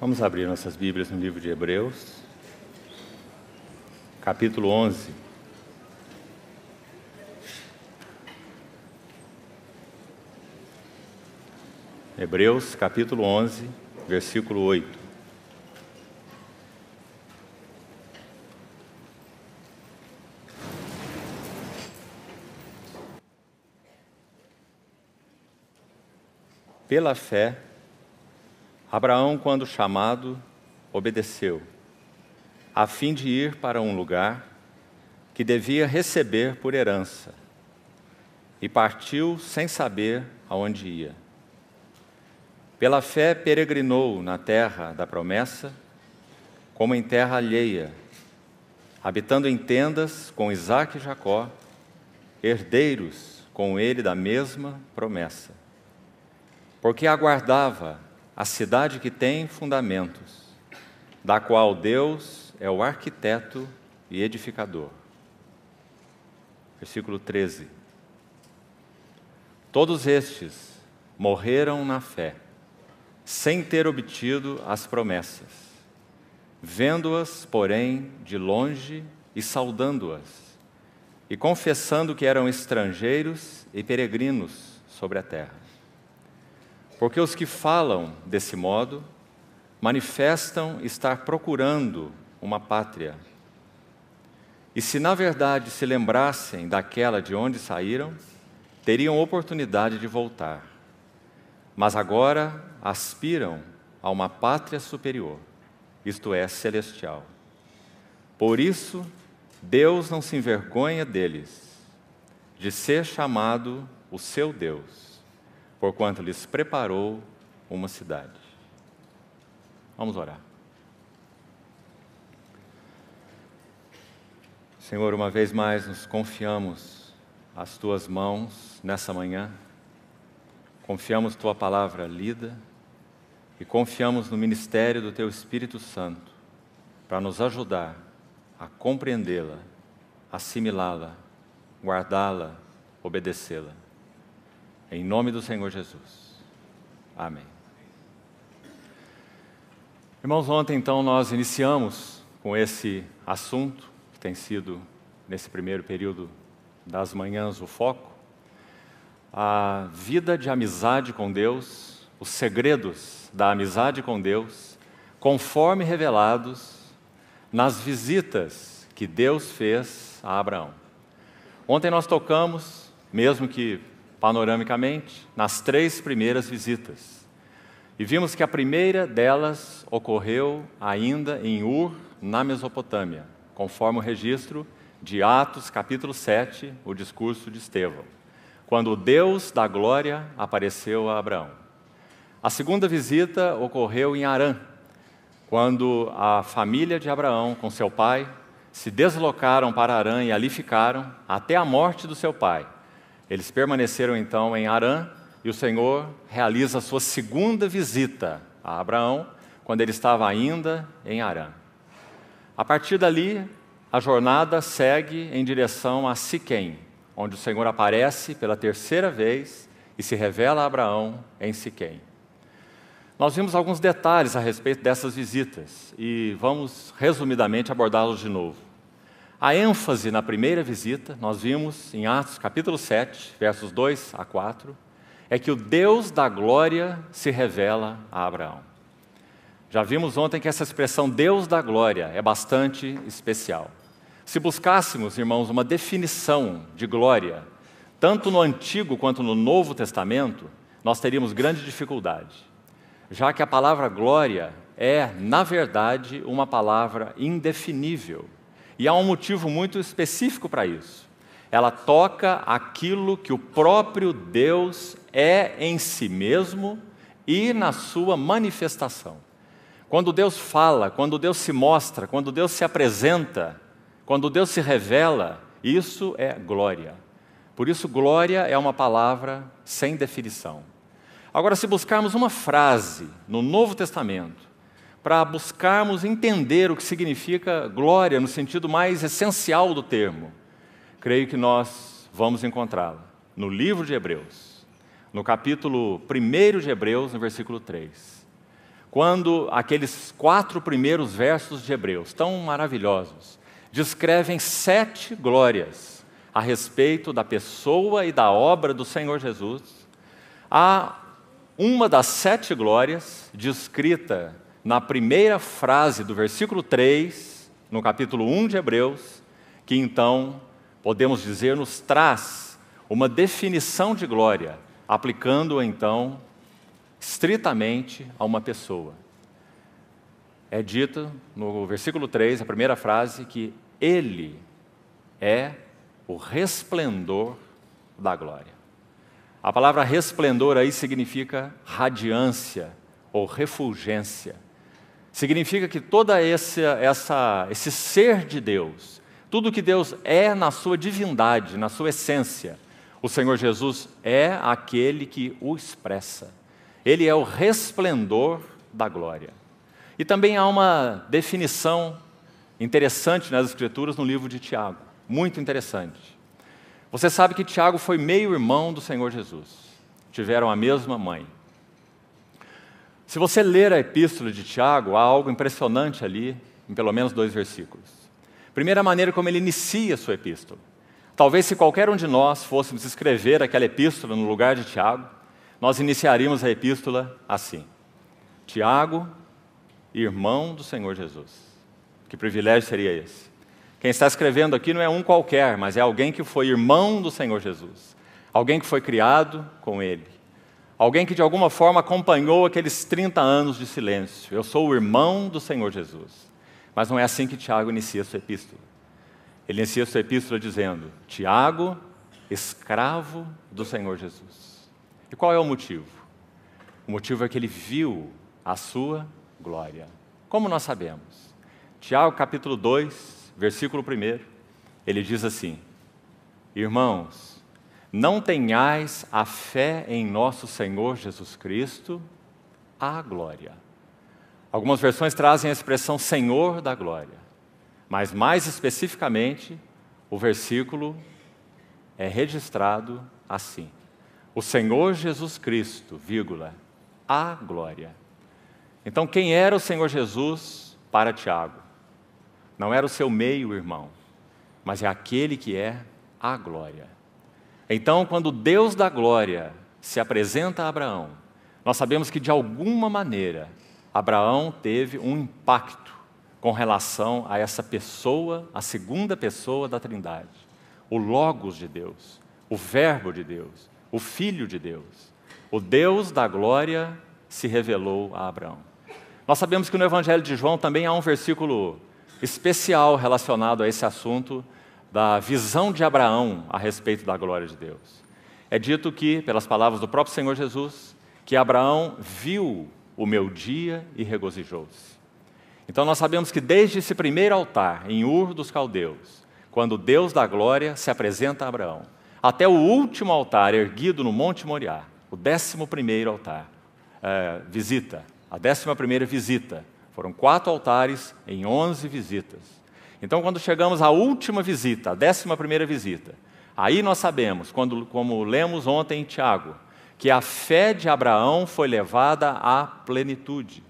Vamos abrir nossas Bíblias no livro de Hebreus, capítulo 11. Hebreus, capítulo 11, versículo 8. Pela fé, Abraão, quando chamado, obedeceu, a fim de ir para um lugar que devia receber por herança, e partiu sem saber aonde ia. Pela fé, peregrinou na terra da promessa, como em terra alheia, habitando em tendas com Isaac e Jacó, herdeiros com ele da mesma promessa. Porque aguardava a cidade que tem fundamentos, da qual Deus é o arquiteto e edificador. Versículo 13. Todos estes morreram na fé, sem ter obtido as promessas, vendo-as, porém, de longe e saudando-as, e confessando que eram estrangeiros e peregrinos sobre a terra. Porque os que falam desse modo manifestam estar procurando uma pátria. E se na verdade se lembrassem daquela de onde saíram, teriam oportunidade de voltar. Mas agora aspiram a uma pátria superior, isto é, celestial. Por isso, Deus não se envergonha deles, de ser chamado o seu Deus porquanto lhes preparou uma cidade. Vamos orar. Senhor, uma vez mais nos confiamos às tuas mãos nessa manhã, confiamos tua palavra lida e confiamos no ministério do teu Espírito Santo para nos ajudar a compreendê-la, assimilá-la, guardá-la, obedecê-la. Em nome do Senhor Jesus. Amém. Irmãos, ontem então nós iniciamos com esse assunto, que tem sido nesse primeiro período das manhãs o foco, a vida de amizade com Deus, os segredos da amizade com Deus, conforme revelados nas visitas que Deus fez a Abraão. Ontem nós tocamos, mesmo que panoramicamente, nas três primeiras visitas. E vimos que a primeira delas ocorreu ainda em Ur, na Mesopotâmia, conforme o registro de Atos, capítulo 7, o discurso de Estevão, quando o Deus da glória apareceu a Abraão. A segunda visita ocorreu em Arã, quando a família de Abraão, com seu pai, se deslocaram para Arã e ali ficaram até a morte do seu pai, eles permaneceram então em Arã e o Senhor realiza a sua segunda visita a Abraão quando ele estava ainda em Arã. A partir dali, a jornada segue em direção a Siquém, onde o Senhor aparece pela terceira vez e se revela a Abraão em Siquém. Nós vimos alguns detalhes a respeito dessas visitas e vamos resumidamente abordá-los de novo. A ênfase na primeira visita, nós vimos em Atos capítulo 7, versos 2 a 4, é que o Deus da glória se revela a Abraão. Já vimos ontem que essa expressão Deus da glória é bastante especial. Se buscássemos, irmãos, uma definição de glória, tanto no Antigo quanto no Novo Testamento, nós teríamos grande dificuldade, já que a palavra glória é, na verdade, uma palavra indefinível e há um motivo muito específico para isso. Ela toca aquilo que o próprio Deus é em si mesmo e na sua manifestação. Quando Deus fala, quando Deus se mostra, quando Deus se apresenta, quando Deus se revela, isso é glória. Por isso, glória é uma palavra sem definição. Agora, se buscarmos uma frase no Novo Testamento para buscarmos entender o que significa glória no sentido mais essencial do termo, creio que nós vamos encontrá-la no livro de Hebreus, no capítulo 1 de Hebreus, no versículo 3. Quando aqueles quatro primeiros versos de Hebreus, tão maravilhosos, descrevem sete glórias a respeito da pessoa e da obra do Senhor Jesus, há uma das sete glórias descrita na primeira frase do versículo 3, no capítulo 1 de Hebreus, que então, podemos dizer, nos traz uma definição de glória, aplicando-a então estritamente a uma pessoa. É dito no versículo 3, a primeira frase, que Ele é o resplendor da glória. A palavra resplendor aí significa radiância ou refulgência Significa que toda esse, essa, esse ser de Deus, tudo que Deus é na sua divindade, na sua essência, o Senhor Jesus é aquele que o expressa. Ele é o resplendor da glória. E também há uma definição interessante nas Escrituras no livro de Tiago, muito interessante. Você sabe que Tiago foi meio irmão do Senhor Jesus, tiveram a mesma mãe. Se você ler a epístola de Tiago, há algo impressionante ali, em pelo menos dois versículos. Primeira maneira como ele inicia a sua epístola. Talvez se qualquer um de nós fôssemos escrever aquela epístola no lugar de Tiago, nós iniciaríamos a epístola assim: Tiago, irmão do Senhor Jesus. Que privilégio seria esse? Quem está escrevendo aqui não é um qualquer, mas é alguém que foi irmão do Senhor Jesus, alguém que foi criado com ele alguém que de alguma forma acompanhou aqueles 30 anos de silêncio. Eu sou o irmão do Senhor Jesus. Mas não é assim que Tiago inicia sua epístola. Ele inicia sua epístola dizendo: Tiago, escravo do Senhor Jesus. E qual é o motivo? O motivo é que ele viu a sua glória. Como nós sabemos? Tiago capítulo 2, versículo 1, ele diz assim: Irmãos, não tenhais a fé em nosso Senhor Jesus Cristo, a glória. Algumas versões trazem a expressão Senhor da glória, mas mais especificamente, o versículo é registrado assim: O Senhor Jesus Cristo, vírgula, a glória. Então, quem era o Senhor Jesus para Tiago? Não era o seu meio irmão, mas é aquele que é a glória. Então, quando Deus da glória se apresenta a Abraão, nós sabemos que de alguma maneira Abraão teve um impacto com relação a essa pessoa, a segunda pessoa da Trindade, o Logos de Deus, o Verbo de Deus, o Filho de Deus. O Deus da glória se revelou a Abraão. Nós sabemos que no Evangelho de João também há um versículo especial relacionado a esse assunto, da visão de Abraão a respeito da glória de Deus. É dito que, pelas palavras do próprio Senhor Jesus, que Abraão viu o meu dia e regozijou-se. Então nós sabemos que desde esse primeiro altar, em Ur dos Caldeus, quando Deus da glória se apresenta a Abraão, até o último altar erguido no Monte Moriá, o décimo primeiro altar, é, visita, a décima primeira visita, foram quatro altares em onze visitas. Então, quando chegamos à última visita, à décima primeira visita, aí nós sabemos, quando, como lemos ontem em Tiago, que a fé de Abraão foi levada à plenitude,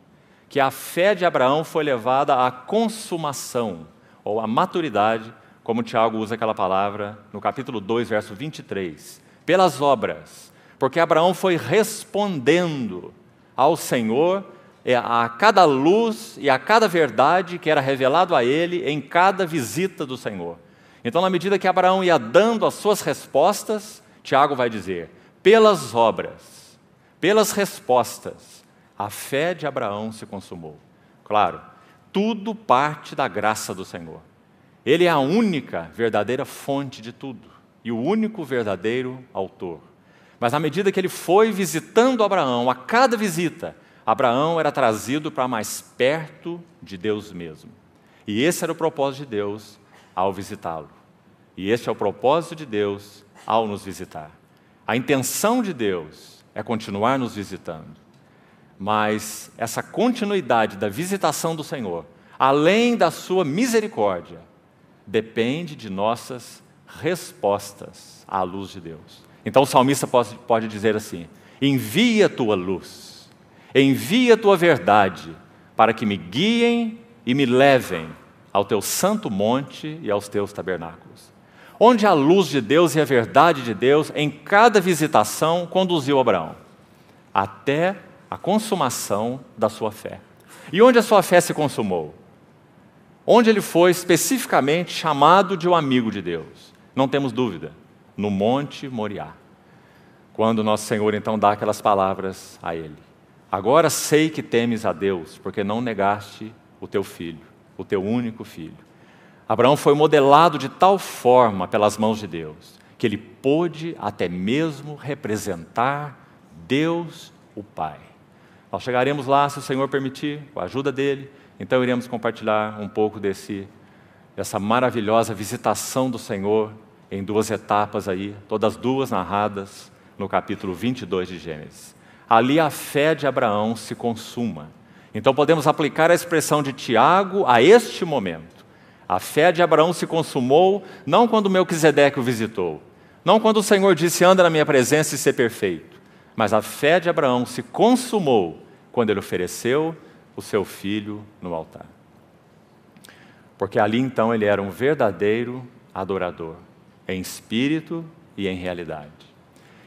que a fé de Abraão foi levada à consumação, ou à maturidade, como Tiago usa aquela palavra no capítulo 2, verso 23, pelas obras, porque Abraão foi respondendo ao Senhor é, a cada luz e a cada verdade que era revelado a ele em cada visita do Senhor. Então, na medida que Abraão ia dando as suas respostas, Tiago vai dizer: pelas obras, pelas respostas, a fé de Abraão se consumou. Claro, tudo parte da graça do Senhor. Ele é a única verdadeira fonte de tudo e o único verdadeiro autor. Mas à medida que ele foi visitando Abraão, a cada visita, Abraão era trazido para mais perto de Deus mesmo. E esse era o propósito de Deus ao visitá-lo. E este é o propósito de Deus ao nos visitar. A intenção de Deus é continuar nos visitando. Mas essa continuidade da visitação do Senhor, além da sua misericórdia, depende de nossas respostas à luz de Deus. Então o salmista pode dizer assim: envia a tua luz Envia a tua verdade para que me guiem e me levem ao teu santo monte e aos teus tabernáculos. Onde a luz de Deus e a verdade de Deus em cada visitação conduziu Abraão, até a consumação da sua fé. E onde a sua fé se consumou? Onde ele foi especificamente chamado de um amigo de Deus? Não temos dúvida, no Monte Moriá. Quando nosso Senhor então dá aquelas palavras a ele. Agora sei que temes a Deus, porque não negaste o teu filho, o teu único filho. Abraão foi modelado de tal forma pelas mãos de Deus, que ele pôde até mesmo representar Deus, o Pai. Nós chegaremos lá, se o Senhor permitir, com a ajuda dele, então iremos compartilhar um pouco desse, dessa maravilhosa visitação do Senhor em duas etapas aí, todas duas narradas no capítulo 22 de Gênesis ali a fé de Abraão se consuma. Então podemos aplicar a expressão de Tiago a este momento. A fé de Abraão se consumou não quando Melquisedeque o visitou, não quando o Senhor disse: anda na minha presença e ser perfeito, mas a fé de Abraão se consumou quando ele ofereceu o seu filho no altar. Porque ali então ele era um verdadeiro adorador, em espírito e em realidade.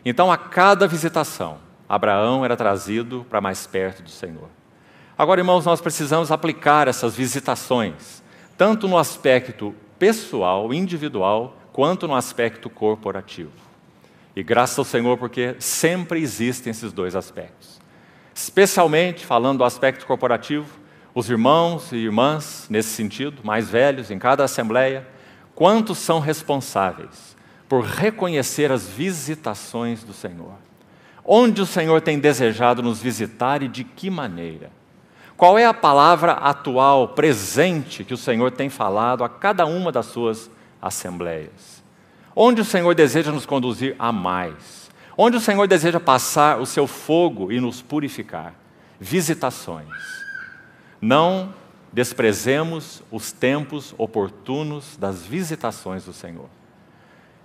Então, a cada visitação, Abraão era trazido para mais perto do Senhor. Agora, irmãos, nós precisamos aplicar essas visitações, tanto no aspecto pessoal, individual, quanto no aspecto corporativo. E graças ao Senhor, porque sempre existem esses dois aspectos. Especialmente falando do aspecto corporativo, os irmãos e irmãs, nesse sentido, mais velhos, em cada assembleia, quantos são responsáveis por reconhecer as visitações do Senhor? Onde o Senhor tem desejado nos visitar e de que maneira? Qual é a palavra atual, presente, que o Senhor tem falado a cada uma das suas assembleias? Onde o Senhor deseja nos conduzir a mais? Onde o Senhor deseja passar o seu fogo e nos purificar? Visitações. Não desprezemos os tempos oportunos das visitações do Senhor.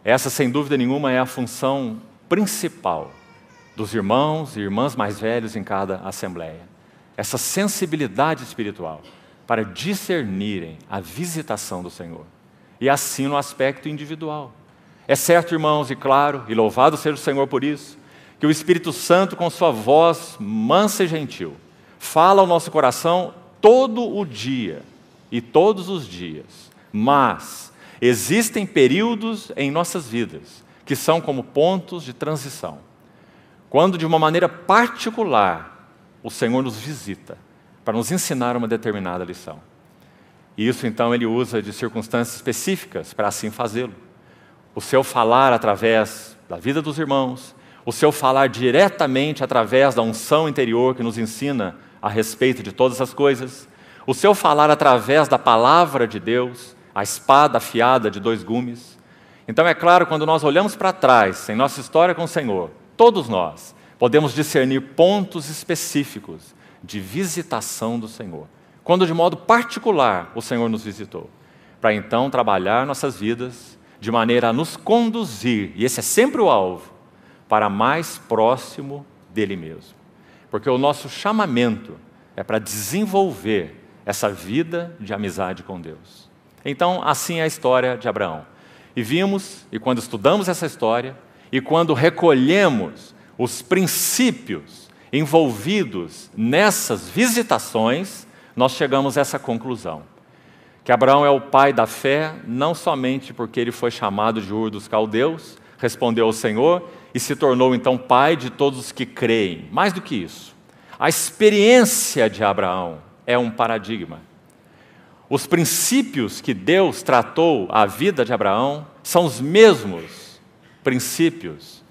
Essa, sem dúvida nenhuma, é a função principal dos irmãos e irmãs mais velhos em cada assembleia. Essa sensibilidade espiritual para discernirem a visitação do Senhor. E assim no aspecto individual. É certo, irmãos, e claro, e louvado seja o Senhor por isso, que o Espírito Santo, com sua voz mansa e gentil, fala ao nosso coração todo o dia e todos os dias. Mas existem períodos em nossas vidas que são como pontos de transição quando, de uma maneira particular, o Senhor nos visita para nos ensinar uma determinada lição. E isso, então, ele usa de circunstâncias específicas para assim fazê-lo. O seu falar através da vida dos irmãos, o seu falar diretamente através da unção interior que nos ensina a respeito de todas as coisas, o seu falar através da palavra de Deus, a espada afiada de dois gumes. Então, é claro, quando nós olhamos para trás, em nossa história com o Senhor, todos nós, podemos discernir pontos específicos de visitação do Senhor. Quando de modo particular o Senhor nos visitou, para então trabalhar nossas vidas de maneira a nos conduzir, e esse é sempre o alvo, para mais próximo dele mesmo. Porque o nosso chamamento é para desenvolver essa vida de amizade com Deus. Então, assim é a história de Abraão. E vimos, e quando estudamos essa história, e quando recolhemos os princípios envolvidos nessas visitações, nós chegamos a essa conclusão. Que Abraão é o pai da fé, não somente porque ele foi chamado de Ur dos Caldeus, respondeu ao Senhor e se tornou então pai de todos os que creem. Mais do que isso, a experiência de Abraão é um paradigma. Os princípios que Deus tratou à vida de Abraão são os mesmos princípios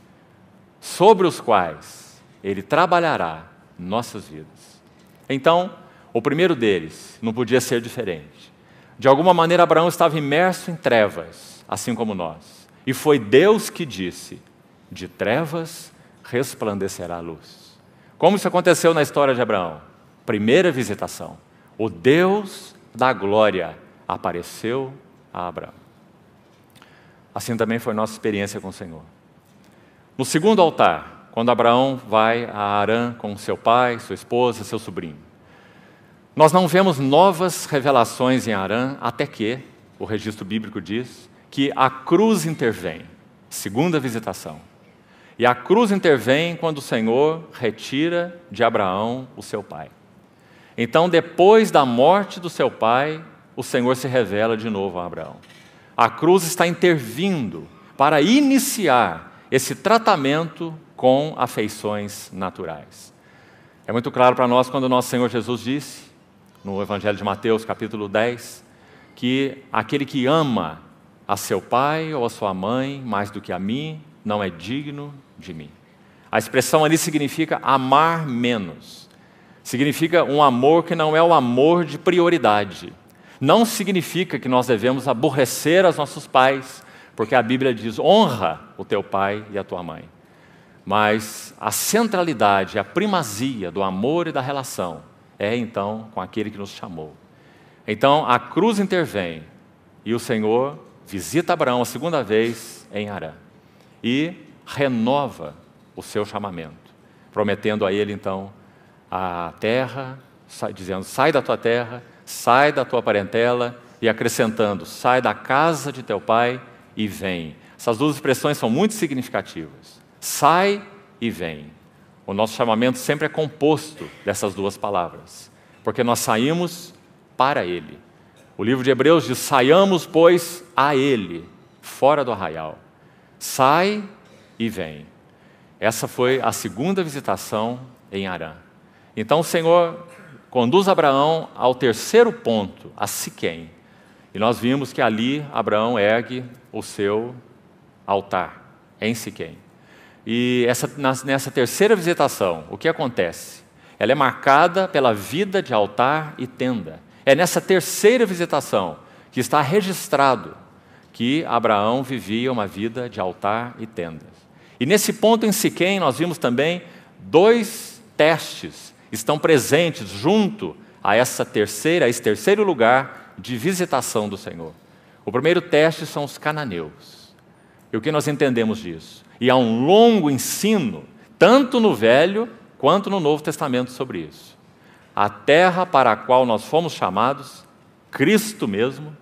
sobre os quais ele trabalhará nossas vidas. Então, o primeiro deles não podia ser diferente. De alguma maneira, Abraão estava imerso em trevas, assim como nós. E foi Deus que disse: de trevas resplandecerá a luz. Como isso aconteceu na história de Abraão? Primeira visitação. O Deus da glória apareceu a Abraão. Assim também foi nossa experiência com o Senhor. No segundo altar, quando Abraão vai a Arã com seu pai, sua esposa, seu sobrinho, nós não vemos novas revelações em Arã, até que, o registro bíblico diz, que a cruz intervém, segunda visitação. E a cruz intervém quando o Senhor retira de Abraão o seu pai. Então, depois da morte do seu pai, o Senhor se revela de novo a Abraão. A cruz está intervindo para iniciar esse tratamento com afeições naturais. É muito claro para nós quando nosso Senhor Jesus disse, no Evangelho de Mateus, capítulo 10, que aquele que ama a seu pai ou a sua mãe mais do que a mim não é digno de mim. A expressão ali significa amar menos. Significa um amor que não é o amor de prioridade não significa que nós devemos aborrecer os nossos pais, porque a Bíblia diz: honra o teu pai e a tua mãe. Mas a centralidade, a primazia do amor e da relação é então com aquele que nos chamou. Então a cruz intervém e o Senhor visita Abraão a segunda vez em Harã e renova o seu chamamento, prometendo a ele então a terra, dizendo: sai da tua terra sai da tua parentela e acrescentando, sai da casa de teu pai e vem. Essas duas expressões são muito significativas. Sai e vem. O nosso chamamento sempre é composto dessas duas palavras, porque nós saímos para Ele. O livro de Hebreus diz: saiamos, pois, a Ele, fora do arraial. Sai e vem. Essa foi a segunda visitação em Arã. Então o Senhor conduz Abraão ao terceiro ponto, a Siquém. E nós vimos que ali Abraão ergue o seu altar, em Siquém. E essa, nessa terceira visitação, o que acontece? Ela é marcada pela vida de altar e tenda. É nessa terceira visitação que está registrado que Abraão vivia uma vida de altar e tendas. E nesse ponto em Siquém nós vimos também dois testes estão presentes junto a essa terceira, a esse terceiro lugar de visitação do Senhor. O primeiro teste são os cananeus. E o que nós entendemos disso? E há um longo ensino, tanto no Velho quanto no Novo Testamento, sobre isso. A terra para a qual nós fomos chamados, Cristo mesmo,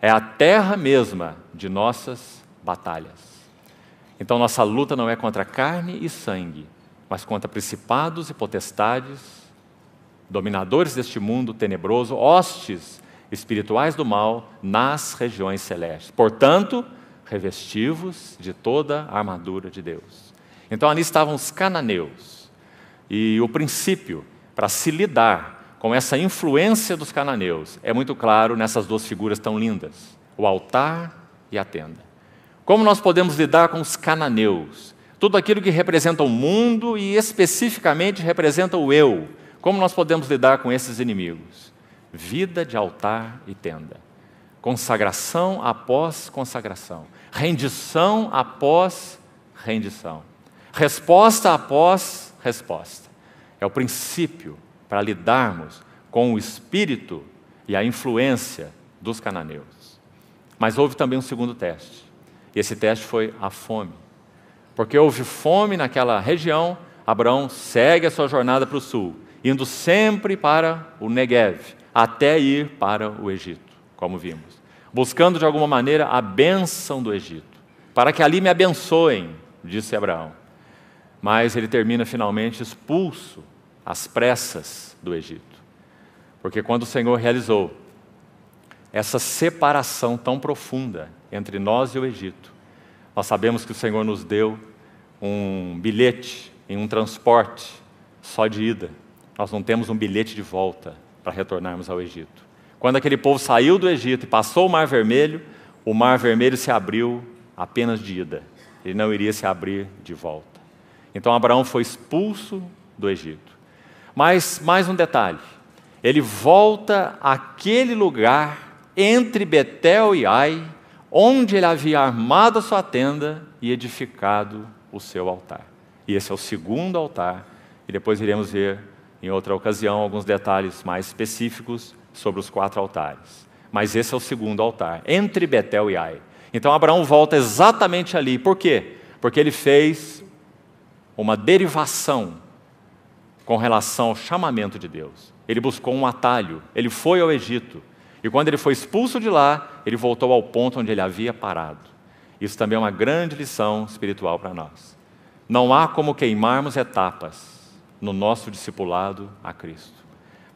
é a terra mesma de nossas batalhas. Então, nossa luta não é contra carne e sangue, mas contra principados e potestades, dominadores deste mundo tenebroso, hostes espirituais do mal nas regiões celestes. Portanto, revestivos de toda a armadura de Deus. Então ali estavam os cananeus. E o princípio para se lidar com essa influência dos cananeus é muito claro nessas duas figuras tão lindas: o altar e a tenda. Como nós podemos lidar com os cananeus? tudo aquilo que representa o mundo e especificamente representa o eu. Como nós podemos lidar com esses inimigos? Vida de altar e tenda. Consagração após consagração. Rendição após rendição. Resposta após resposta. É o princípio para lidarmos com o espírito e a influência dos cananeus. Mas houve também um segundo teste. E esse teste foi a fome porque houve fome naquela região, Abraão segue a sua jornada para o sul, indo sempre para o Negev, até ir para o Egito, como vimos, buscando de alguma maneira a bênção do Egito, para que ali me abençoem, disse Abraão. Mas ele termina finalmente expulso às pressas do Egito, porque quando o Senhor realizou essa separação tão profunda entre nós e o Egito, nós sabemos que o Senhor nos deu um bilhete em um transporte só de ida. Nós não temos um bilhete de volta para retornarmos ao Egito. Quando aquele povo saiu do Egito e passou o Mar Vermelho, o Mar Vermelho se abriu apenas de ida. Ele não iria se abrir de volta. Então Abraão foi expulso do Egito. Mas mais um detalhe: ele volta àquele lugar entre Betel e Ai, onde ele havia armado a sua tenda e edificado o seu altar. E esse é o segundo altar, e depois iremos ver em outra ocasião alguns detalhes mais específicos sobre os quatro altares. Mas esse é o segundo altar, entre Betel e Ai. Então Abraão volta exatamente ali. Por quê? Porque ele fez uma derivação com relação ao chamamento de Deus. Ele buscou um atalho, ele foi ao Egito e quando ele foi expulso de lá, ele voltou ao ponto onde ele havia parado. Isso também é uma grande lição espiritual para nós. Não há como queimarmos etapas no nosso discipulado a Cristo.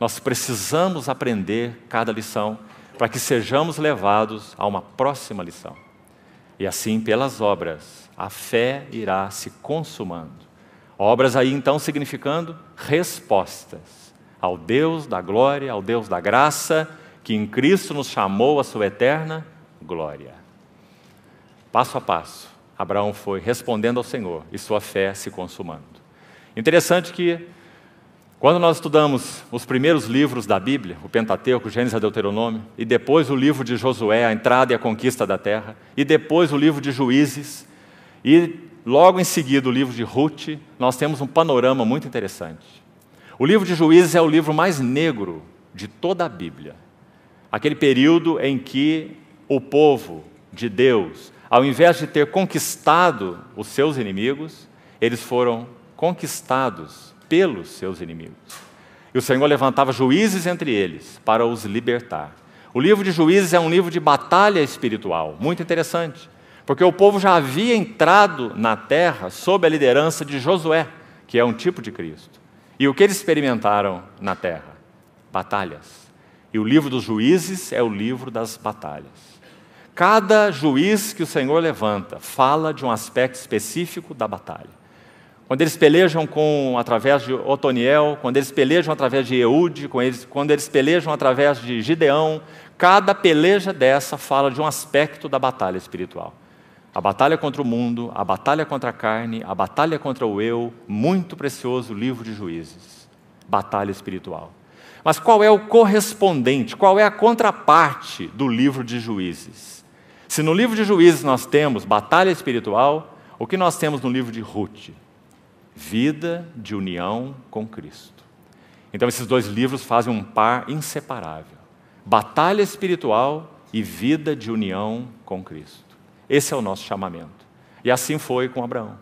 Nós precisamos aprender cada lição para que sejamos levados a uma próxima lição. E assim, pelas obras, a fé irá se consumando. Obras aí então significando respostas ao Deus da glória, ao Deus da graça que em Cristo nos chamou à sua eterna glória. Passo a passo, Abraão foi respondendo ao Senhor e sua fé se consumando. Interessante que, quando nós estudamos os primeiros livros da Bíblia, o Pentateuco, Gênesis e Deuteronômio, e depois o livro de Josué, a entrada e a conquista da terra, e depois o livro de Juízes, e logo em seguida o livro de Ruth, nós temos um panorama muito interessante. O livro de Juízes é o livro mais negro de toda a Bíblia aquele período em que o povo de Deus, ao invés de ter conquistado os seus inimigos, eles foram conquistados pelos seus inimigos. E o Senhor levantava juízes entre eles para os libertar. O livro de Juízes é um livro de batalha espiritual, muito interessante, porque o povo já havia entrado na terra sob a liderança de Josué, que é um tipo de Cristo. E o que eles experimentaram na terra? Batalhas e o livro dos juízes é o livro das batalhas. Cada juiz que o Senhor levanta fala de um aspecto específico da batalha. Quando eles pelejam com através de Otoniel, quando eles pelejam através de Eude, quando eles, quando eles pelejam através de Gideão, cada peleja dessa fala de um aspecto da batalha espiritual. A batalha contra o mundo, a batalha contra a carne, a batalha contra o eu, muito precioso livro de juízes. Batalha espiritual. Mas qual é o correspondente, qual é a contraparte do livro de juízes? Se no livro de juízes nós temos batalha espiritual, o que nós temos no livro de Ruth? Vida de união com Cristo. Então esses dois livros fazem um par inseparável: batalha espiritual e vida de união com Cristo. Esse é o nosso chamamento. E assim foi com Abraão.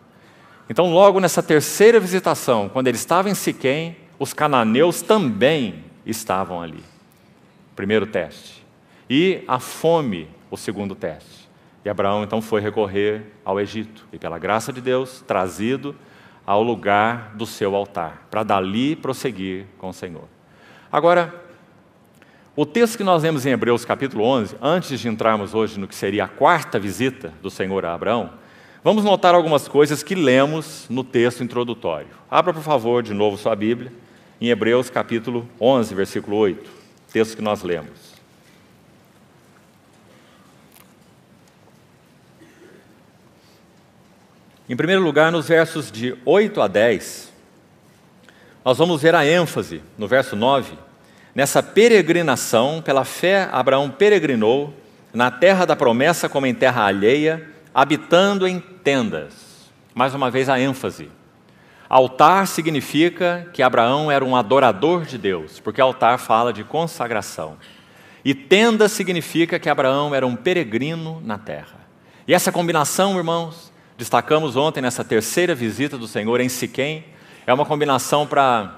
Então, logo nessa terceira visitação, quando ele estava em Siquém, os cananeus também estavam ali. Primeiro teste. E a fome, o segundo teste. E Abraão então foi recorrer ao Egito e, pela graça de Deus, trazido ao lugar do seu altar, para dali prosseguir com o Senhor. Agora, o texto que nós lemos em Hebreus capítulo 11, antes de entrarmos hoje no que seria a quarta visita do Senhor a Abraão, vamos notar algumas coisas que lemos no texto introdutório. Abra, por favor, de novo sua Bíblia em Hebreus capítulo 11, versículo 8, texto que nós lemos. Em primeiro lugar, nos versos de 8 a 10, nós vamos ver a ênfase, no verso 9, nessa peregrinação, pela fé, Abraão peregrinou na terra da promessa como em terra alheia, habitando em tendas. Mais uma vez a ênfase. Altar significa que Abraão era um adorador de Deus, porque altar fala de consagração. E tenda significa que Abraão era um peregrino na terra. E essa combinação, irmãos, destacamos ontem nessa terceira visita do Senhor em Siquém, é uma combinação para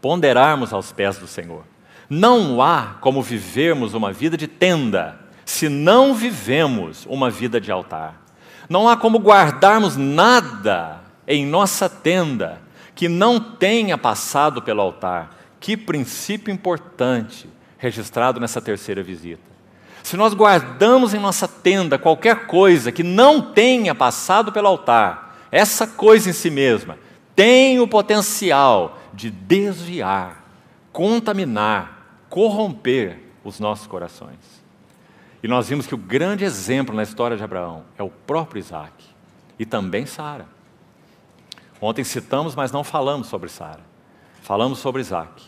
ponderarmos aos pés do Senhor. Não há como vivermos uma vida de tenda se não vivemos uma vida de altar. Não há como guardarmos nada em nossa tenda, que não tenha passado pelo altar. Que princípio importante registrado nessa terceira visita. Se nós guardamos em nossa tenda qualquer coisa que não tenha passado pelo altar, essa coisa em si mesma tem o potencial de desviar, contaminar, corromper os nossos corações. E nós vimos que o grande exemplo na história de Abraão é o próprio Isaac e também Sara. Ontem citamos, mas não falamos sobre Sara. Falamos sobre Isaac.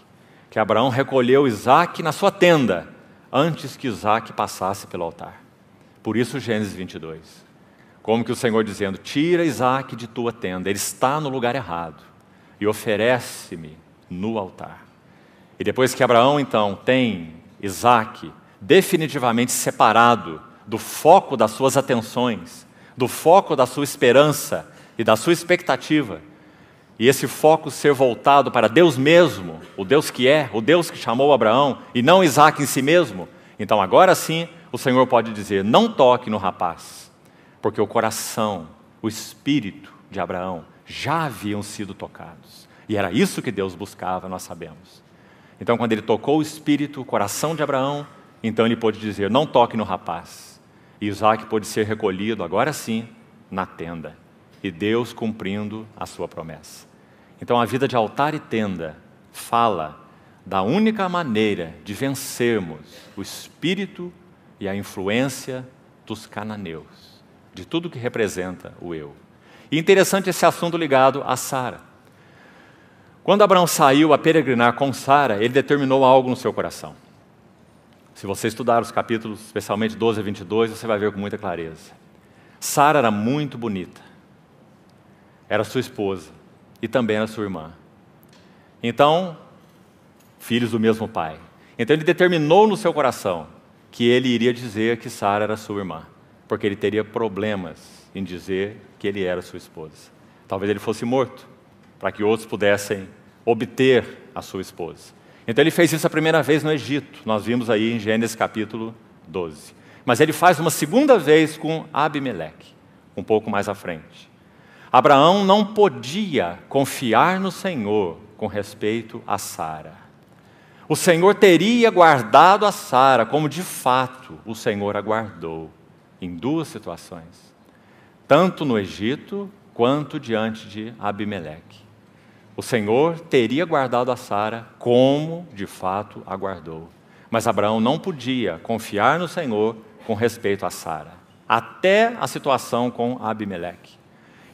Que Abraão recolheu Isaac na sua tenda, antes que Isaac passasse pelo altar. Por isso, Gênesis 22. Como que o Senhor dizendo: Tira Isaac de tua tenda, ele está no lugar errado, e oferece-me no altar. E depois que Abraão, então, tem Isaac definitivamente separado do foco das suas atenções, do foco da sua esperança, e da sua expectativa, e esse foco ser voltado para Deus mesmo, o Deus que é, o Deus que chamou Abraão, e não Isaac em si mesmo, então agora sim o Senhor pode dizer: não toque no rapaz, porque o coração, o espírito de Abraão já haviam sido tocados. E era isso que Deus buscava, nós sabemos. Então, quando ele tocou o espírito, o coração de Abraão, então ele pôde dizer: não toque no rapaz. E Isaac pôde ser recolhido, agora sim, na tenda e Deus cumprindo a sua promessa. Então a vida de altar e tenda fala da única maneira de vencermos o espírito e a influência dos cananeus, de tudo que representa o eu. E interessante esse assunto ligado a Sara. Quando Abraão saiu a peregrinar com Sara, ele determinou algo no seu coração. Se você estudar os capítulos, especialmente 12 a 22, você vai ver com muita clareza. Sara era muito bonita era sua esposa e também era sua irmã. Então, filhos do mesmo pai. Então ele determinou no seu coração que ele iria dizer que Sara era sua irmã, porque ele teria problemas em dizer que ele era sua esposa. Talvez ele fosse morto, para que outros pudessem obter a sua esposa. Então ele fez isso a primeira vez no Egito, nós vimos aí em Gênesis capítulo 12. Mas ele faz uma segunda vez com Abimeleque, um pouco mais à frente. Abraão não podia confiar no Senhor com respeito a Sara. O Senhor teria guardado a Sara, como de fato o Senhor a guardou, em duas situações, tanto no Egito quanto diante de Abimeleque. O Senhor teria guardado a Sara, como de fato a guardou. Mas Abraão não podia confiar no Senhor com respeito a Sara, até a situação com Abimeleque.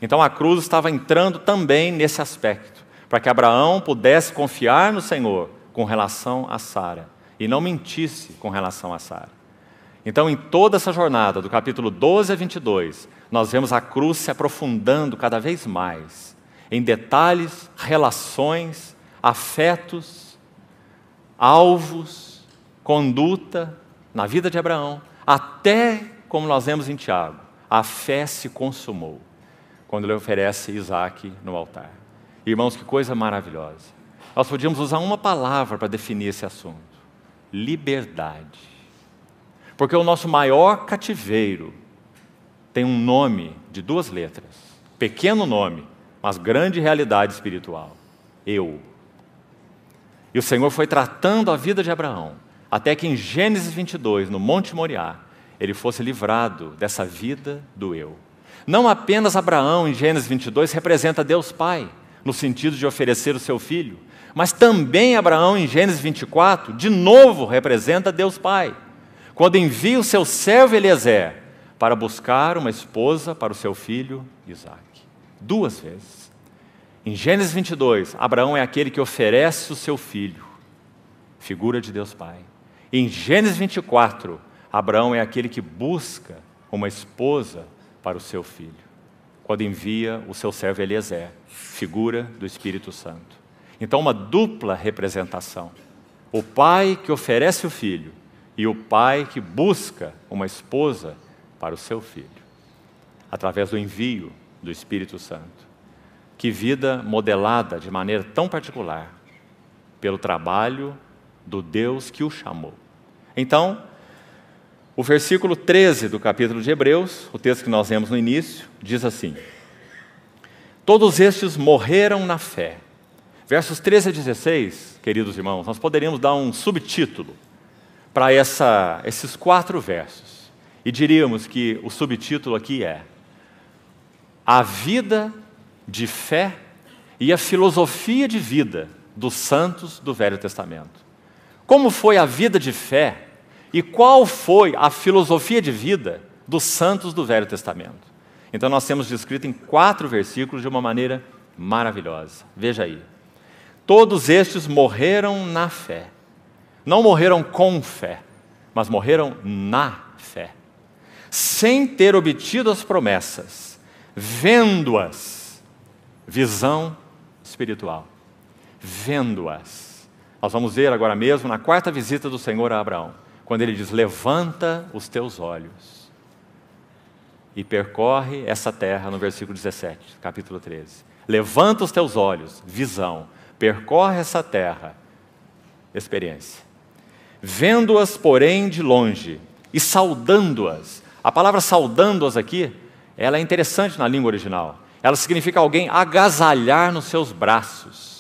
Então a cruz estava entrando também nesse aspecto, para que Abraão pudesse confiar no Senhor com relação a Sara e não mentisse com relação a Sara. Então, em toda essa jornada, do capítulo 12 a 22, nós vemos a cruz se aprofundando cada vez mais em detalhes, relações, afetos, alvos, conduta na vida de Abraão, até como nós vemos em Tiago, a fé se consumou quando ele oferece Isaac no altar. Irmãos, que coisa maravilhosa. Nós podíamos usar uma palavra para definir esse assunto: liberdade. Porque o nosso maior cativeiro tem um nome de duas letras. Pequeno nome, mas grande realidade espiritual. Eu. E o Senhor foi tratando a vida de Abraão, até que em Gênesis 22, no Monte Moriá, ele fosse livrado dessa vida do eu. Não apenas Abraão, em Gênesis 22, representa Deus Pai, no sentido de oferecer o seu filho, mas também Abraão, em Gênesis 24, de novo representa Deus Pai, quando envia o seu servo Eliezer para buscar uma esposa para o seu filho Isaac. Duas vezes. Em Gênesis 22, Abraão é aquele que oferece o seu filho, figura de Deus Pai. Em Gênesis 24, Abraão é aquele que busca uma esposa para o seu filho, quando envia o seu servo Eliezer, figura do Espírito Santo. Então, uma dupla representação: o pai que oferece o filho e o pai que busca uma esposa para o seu filho, através do envio do Espírito Santo. Que vida modelada de maneira tão particular pelo trabalho do Deus que o chamou. Então, o versículo 13 do capítulo de Hebreus, o texto que nós lemos no início, diz assim: Todos estes morreram na fé. Versos 13 a 16, queridos irmãos, nós poderíamos dar um subtítulo para essa, esses quatro versos. E diríamos que o subtítulo aqui é A vida de fé e a filosofia de vida dos santos do Velho Testamento. Como foi a vida de fé e qual foi a filosofia de vida dos santos do Velho Testamento? Então, nós temos descrito em quatro versículos de uma maneira maravilhosa. Veja aí. Todos estes morreram na fé. Não morreram com fé, mas morreram na fé. Sem ter obtido as promessas, vendo-as. Visão espiritual. Vendo-as. Nós vamos ver agora mesmo na quarta visita do Senhor a Abraão quando ele diz: Levanta os teus olhos e percorre essa terra, no versículo 17, capítulo 13. Levanta os teus olhos, visão, percorre essa terra, experiência. Vendo-as, porém, de longe e saudando-as. A palavra saudando-as aqui, ela é interessante na língua original. Ela significa alguém agasalhar nos seus braços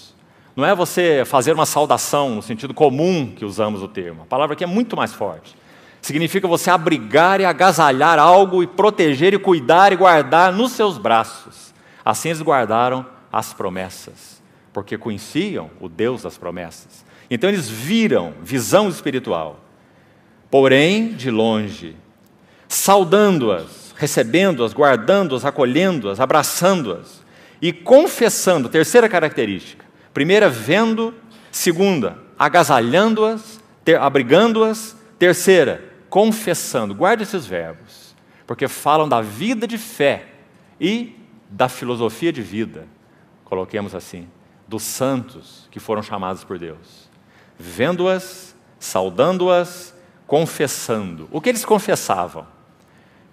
não é você fazer uma saudação no sentido comum que usamos o termo. A palavra aqui é muito mais forte. Significa você abrigar e agasalhar algo e proteger e cuidar e guardar nos seus braços. Assim eles guardaram as promessas, porque conheciam o Deus das promessas. Então eles viram visão espiritual, porém de longe, saudando-as, recebendo-as, guardando-as, acolhendo-as, abraçando-as e confessando terceira característica Primeira, vendo. Segunda, agasalhando-as, abrigando-as. Terceira, confessando. Guarde esses verbos, porque falam da vida de fé e da filosofia de vida, coloquemos assim, dos santos que foram chamados por Deus. Vendo-as, saudando-as, confessando. O que eles confessavam?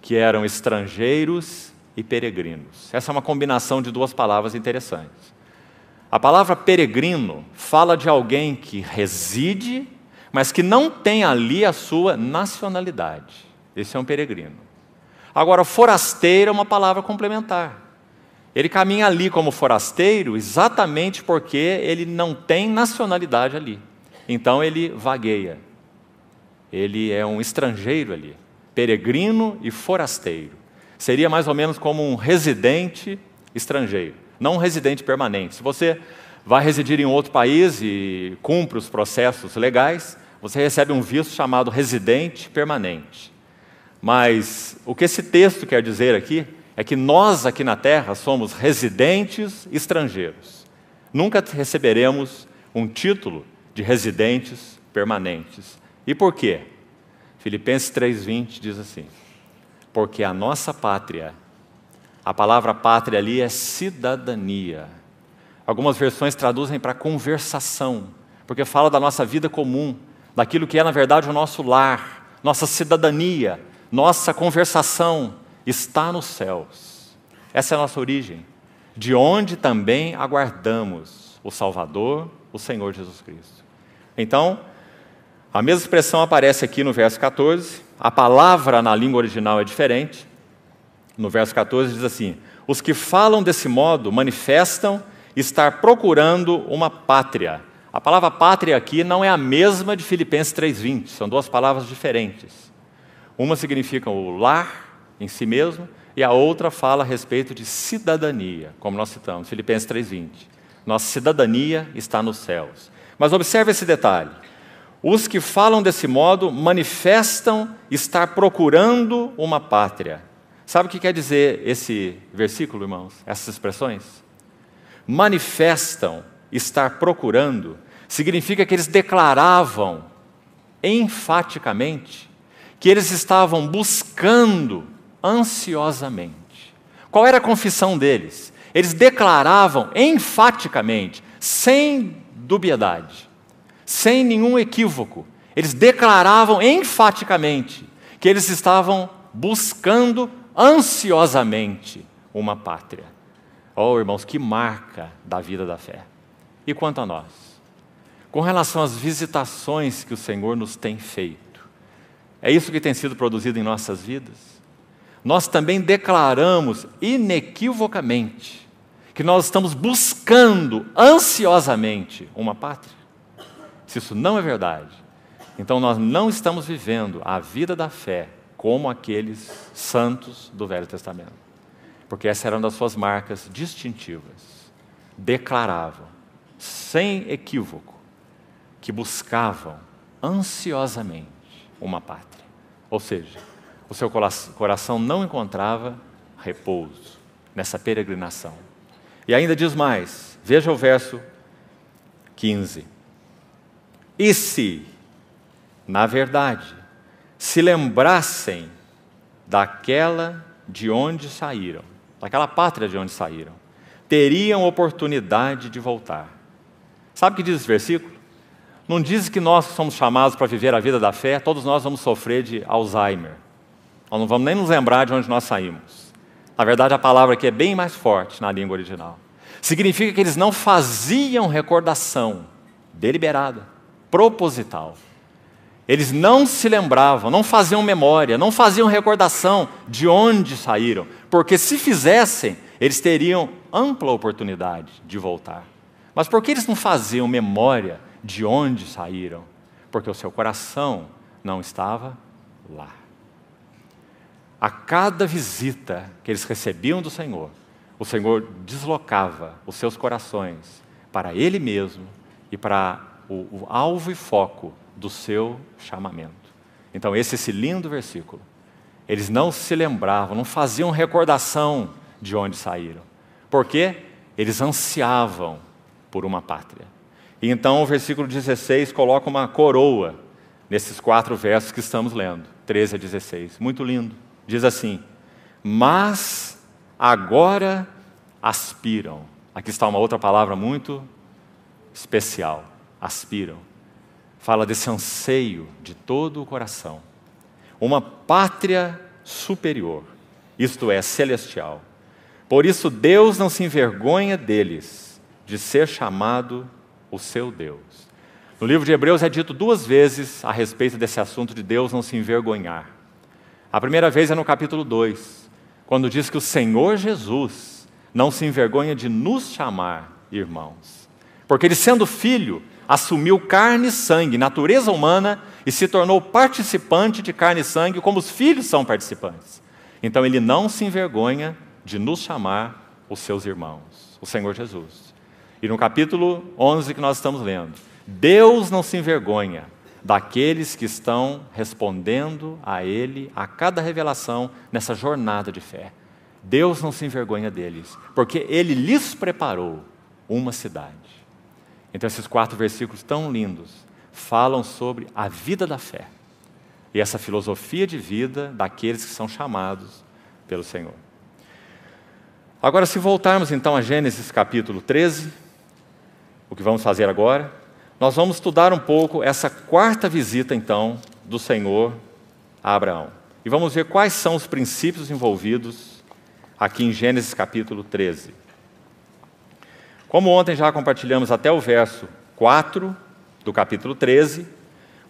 Que eram estrangeiros e peregrinos. Essa é uma combinação de duas palavras interessantes. A palavra peregrino fala de alguém que reside, mas que não tem ali a sua nacionalidade. Esse é um peregrino. Agora, forasteiro é uma palavra complementar. Ele caminha ali como forasteiro exatamente porque ele não tem nacionalidade ali. Então ele vagueia. Ele é um estrangeiro ali, peregrino e forasteiro. Seria mais ou menos como um residente estrangeiro não um residente permanente. Se você vai residir em outro país e cumpre os processos legais, você recebe um visto chamado residente permanente. Mas o que esse texto quer dizer aqui é que nós aqui na Terra somos residentes estrangeiros. Nunca receberemos um título de residentes permanentes. E por quê? Filipenses 3,20 diz assim: Porque a nossa pátria a palavra pátria ali é cidadania. Algumas versões traduzem para conversação, porque fala da nossa vida comum, daquilo que é, na verdade, o nosso lar, nossa cidadania, nossa conversação está nos céus. Essa é a nossa origem, de onde também aguardamos o Salvador, o Senhor Jesus Cristo. Então, a mesma expressão aparece aqui no verso 14, a palavra na língua original é diferente, no verso 14, diz assim: Os que falam desse modo manifestam estar procurando uma pátria. A palavra pátria aqui não é a mesma de Filipenses 3,20, são duas palavras diferentes. Uma significa o lar em si mesmo, e a outra fala a respeito de cidadania, como nós citamos, Filipenses 3,20. Nossa cidadania está nos céus. Mas observe esse detalhe: os que falam desse modo manifestam estar procurando uma pátria. Sabe o que quer dizer esse versículo, irmãos? Essas expressões? Manifestam estar procurando significa que eles declaravam enfaticamente que eles estavam buscando ansiosamente. Qual era a confissão deles? Eles declaravam enfaticamente, sem dubiedade, sem nenhum equívoco, eles declaravam enfaticamente que eles estavam buscando ansiosamente uma pátria. Oh, irmãos, que marca da vida da fé. E quanto a nós? Com relação às visitações que o Senhor nos tem feito, é isso que tem sido produzido em nossas vidas? Nós também declaramos inequivocamente que nós estamos buscando ansiosamente uma pátria. Se isso não é verdade, então nós não estamos vivendo a vida da fé como aqueles santos do Velho Testamento. Porque essa era uma das suas marcas distintivas. Declaravam, sem equívoco, que buscavam ansiosamente uma pátria. Ou seja, o seu coração não encontrava repouso nessa peregrinação. E ainda diz mais, veja o verso 15. E se, na verdade, se lembrassem daquela de onde saíram, daquela pátria de onde saíram, teriam oportunidade de voltar. Sabe o que diz esse versículo? Não diz que nós somos chamados para viver a vida da fé, todos nós vamos sofrer de Alzheimer. Nós não vamos nem nos lembrar de onde nós saímos. Na verdade, a palavra aqui é bem mais forte na língua original. Significa que eles não faziam recordação deliberada, proposital eles não se lembravam, não faziam memória, não faziam recordação de onde saíram, porque se fizessem, eles teriam ampla oportunidade de voltar. Mas por que eles não faziam memória de onde saíram? Porque o seu coração não estava lá. A cada visita que eles recebiam do Senhor, o Senhor deslocava os seus corações para Ele mesmo e para o, o alvo e foco do seu chamamento. Então, esse, esse lindo versículo. Eles não se lembravam, não faziam recordação de onde saíram. Porque eles ansiavam por uma pátria. E então o versículo 16 coloca uma coroa nesses quatro versos que estamos lendo, 13 a 16. Muito lindo. Diz assim: Mas agora aspiram. Aqui está uma outra palavra muito especial: aspiram fala desse anseio de todo o coração. Uma pátria superior, isto é, celestial. Por isso, Deus não se envergonha deles, de ser chamado o seu Deus. No livro de Hebreus é dito duas vezes a respeito desse assunto de Deus não se envergonhar. A primeira vez é no capítulo 2, quando diz que o Senhor Jesus não se envergonha de nos chamar irmãos, porque ele, sendo filho, assumiu carne e sangue, natureza humana, e se tornou participante de carne e sangue, como os filhos são participantes. Então ele não se envergonha de nos chamar os seus irmãos, o Senhor Jesus. E no capítulo 11 que nós estamos lendo, Deus não se envergonha daqueles que estão respondendo a Ele a cada revelação nessa jornada de fé. Deus não se envergonha deles, porque Ele lhes preparou uma cidade. Então, esses quatro versículos tão lindos falam sobre a vida da fé e essa filosofia de vida daqueles que são chamados pelo Senhor. Agora, se voltarmos então a Gênesis capítulo 13, o que vamos fazer agora? Nós vamos estudar um pouco essa quarta visita então do Senhor a Abraão. E vamos ver quais são os princípios envolvidos aqui em Gênesis capítulo 13. Como ontem já compartilhamos até o verso 4 do capítulo 13,